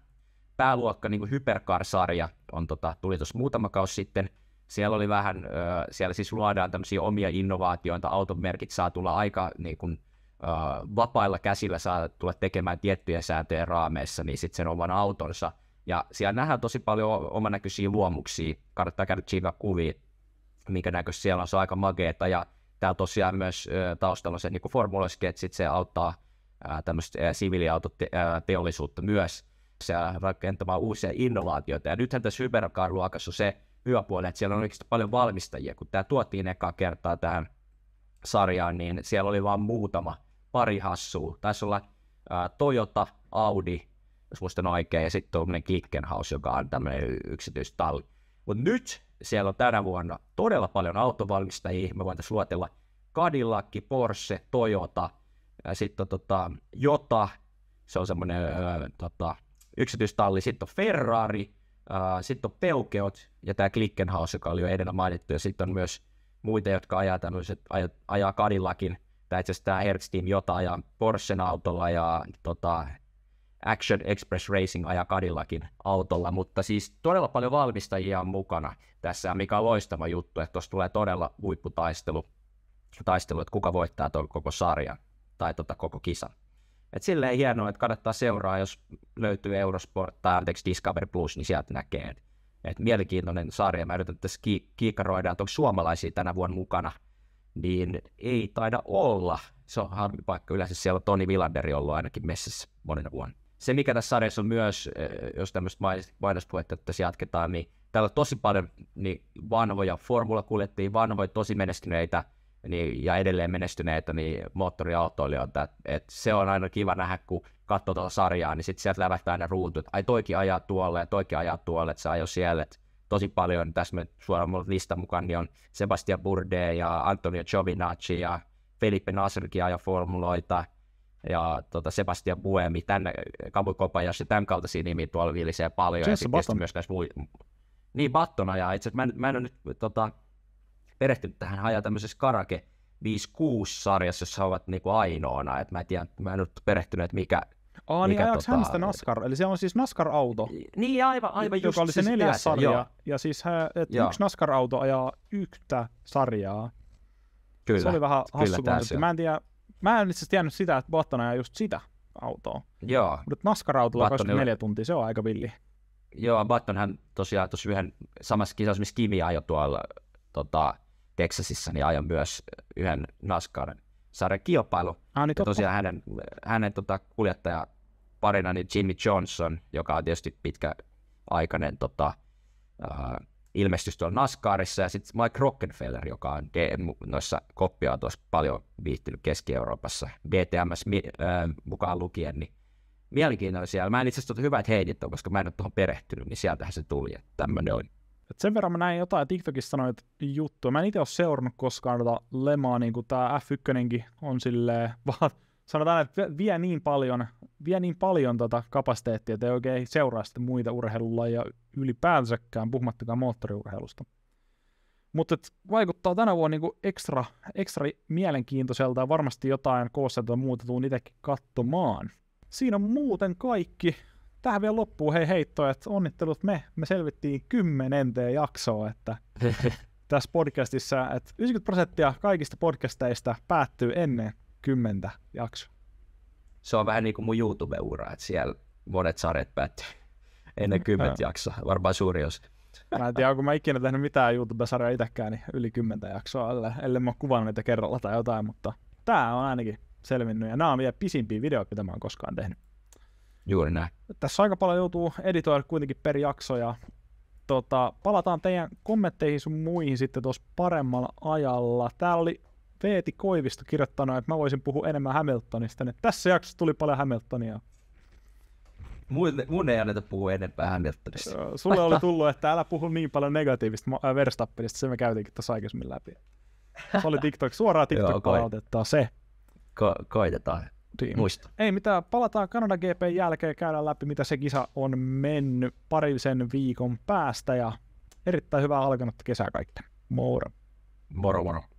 pääluokka, niin kuin Hypercar-sarja, on, tota, tuli tuossa muutama kausi sitten. Siellä oli vähän, ö, siellä siis luodaan tämmöisiä omia innovaatioita, auton merkit saa tulla aika niin kun ö, vapailla käsillä, saa tulla tekemään tiettyjä sääntöjä raameissa, niin sitten sen oman autonsa. Ja siellä nähdään tosi paljon oman näköisiä luomuksia, kannattaa käydä kuvia, minkä näköisiä siellä on, se on aika mageeta. Ja tämä tosiaan myös taustalla se niin formulasketsit, se auttaa tämmöistä siviiliautoteollisuutta myös se rakentamaan uusia innovaatioita. Ja nythän tässä hypercar on se hyvä puoli, että siellä on oikeasti paljon valmistajia. Kun tämä tuotiin ekaa kertaa tähän sarjaan, niin siellä oli vain muutama, pari hassua. Taisi olla ää, Toyota, Audi, jos muistan oikein, ja sitten tuommoinen Kickenhaus, joka on tämmöinen yksityistalli mutta nyt siellä on tänä vuonna todella paljon autovalmistajia. Me voimme luotella Cadillac, Porsche, Toyota, sitten tota, Jota, se on semmoinen öö, tota, yksityistalli, sitten on Ferrari, sitten on Peugeot ja tämä Klickenhaus, joka oli jo edellä mainittu, ja sitten on myös muita, jotka ajaa tämmöset, no, ajaa, ajaa kadillakin, tai itse asiassa tämä Hertz Team, jota ajaa Porschen autolla ja tota, Action Express Racing ajaa kadillakin autolla, mutta siis todella paljon valmistajia on mukana tässä, mikä on loistava juttu, että tuossa tulee todella huipputaistelu, taistelu, että kuka voittaa tuon koko sarjan tai tota koko kisan. Et silleen hienoa, että kannattaa seuraa, jos löytyy Eurosport tai anteeksi Discovery Plus, niin sieltä näkee, että et mielenkiintoinen sarja. Mä yritän tässä ki- kiikaroida, että onko suomalaisia tänä vuonna mukana, niin ei taida olla. Se on harmi paikka. Yleensä siellä on Toni Villanderi ollut ainakin messissä monena vuonna se, mikä tässä sarjassa on myös, eh, jos tämmöistä mainospuhetta tässä jatketaan, niin täällä on tosi paljon niin vanhoja formulakuljettajia, vanhoja tosi menestyneitä niin, ja edelleen menestyneitä niin moottoriautoilijoita. Et se on aina kiva nähdä, kun katsoo tuota sarjaa, niin sitten sieltä lävähtää aina ruutu, että ai toikin ajaa tuolle, toikin ajaa tuolle, että se ajoi siellä. Et tosi paljon tässä me suoraan mulla listan mukaan, niin on Sebastian Burde ja Antonio Giovinacci ja Felipe Nasrkin ajaa formuloita – ja tota Sebastian Buemi, tänne äh, Kamukopa ja tämän kaltaisia nimiä tuolla vilisee paljon. Jesse ja sitten myös näissä mui... Niin, Battona ja itse mä, en, mä en ole nyt tota, perehtynyt tähän hajaa tämmöisessä karake 5-6-sarjassa, jossa ovat niinku ainoana. Et mä en tiedä, mä en ole perehtynyt, että mikä, Aa, niin mikä niin tota... hän sitä NASCAR, eli se on siis NASCAR-auto. Niin, aivan, aivan Joka just, oli se siis neljäs sarja, joo. ja siis hä, et yksi NASCAR-auto ajaa yhtä sarjaa. Kyllä, se oli vähän hassu Mä en tiedä, Mä en itse tiennyt sitä, että Button ajaa just sitä autoa. Joo. Mutta naskarautulla 24 tuntia, se on aika villi. Joo, Buttonhan tosiaan tuossa yhden samassa kisassa, missä Kimi ajoi tuolla tota, Texasissa, niin ajoi myös yhden NASCARin sarjan kilpailu. Ah, niin ja tosiaan hänen, hänen tota, kuljettaja parina niin Jimmy Johnson, joka on tietysti pitkäaikainen tota, äh, ilmestys tuolla NASCARissa, ja sitten Mike Rockefeller, joka on noissa koppiautoissa paljon viihtynyt Keski-Euroopassa, DTMS äh, mukaan lukien, niin mielenkiintoisia. Mä en itse asiassa tuota hyvät heidit on, koska mä en ole tuohon perehtynyt, niin sieltähän se tuli, että tämmöinen on. Et sen verran mä näin jotain TikTokissa sanoit juttua. Mä en itse ole seurannut koskaan tätä tota lemaa, niin kuin tämä F1 on silleen, vaan sanotaan, että vie niin paljon, vie niin paljon tota kapasiteettia, että ei oikein seuraa sitten muita urheilulajia ylipäänsäkään, puhumattakaan moottoriurheilusta. Mutta vaikuttaa tänä vuonna niinku ekstra, ekstra mielenkiintoiselta ja varmasti jotain koosseita muuta tuun itsekin katsomaan. Siinä on muuten kaikki. Tähän vielä loppuu hei heitto, että onnittelut me. Me selvittiin kymmenenteen jaksoa, että tässä podcastissa, että 90 prosenttia kaikista podcasteista päättyy ennen kymmentä jaksoa. Se on vähän niin kuin mun YouTube-ura, että siellä monet sarjat päättyy ennen kymmentä jaksoa, varmaan suuri osa. Mä en tiedä, onko mä ikinä tehnyt mitään YouTube-sarjaa itsekään, niin yli kymmentä jaksoa, ellei, ellei mä oon kuvannut niitä kerralla tai jotain, mutta tää on ainakin selvinnyt, ja nämä on vielä pisimpiä videoita, mitä mä oon koskaan tehnyt. Juuri näin. Tässä aika paljon joutuu editoida kuitenkin per jakso, ja tota, palataan teidän kommentteihin sun muihin sitten tuossa paremmalla ajalla. Täällä oli Veeti Koivisto kirjoittanut, että mä voisin puhua enemmän Hamiltonista. niin tässä jaksossa tuli paljon Hamiltonia mun ei anneta puhua enempää häneltä. Niin. Sulle oli tullut, että älä puhu niin paljon negatiivista äh, Verstappenista, se me käytiinkin tuossa aikaisemmin läpi. Se oli TikTok, suoraan TikTok-palautetta se. Ko- koitetaan. Muista. Ei mitään, palataan Kanada GP jälkeen, käydään läpi, mitä se kisa on mennyt parisen viikon päästä ja erittäin hyvää alkanutta kesää kaikille. Moro. Moro, moro.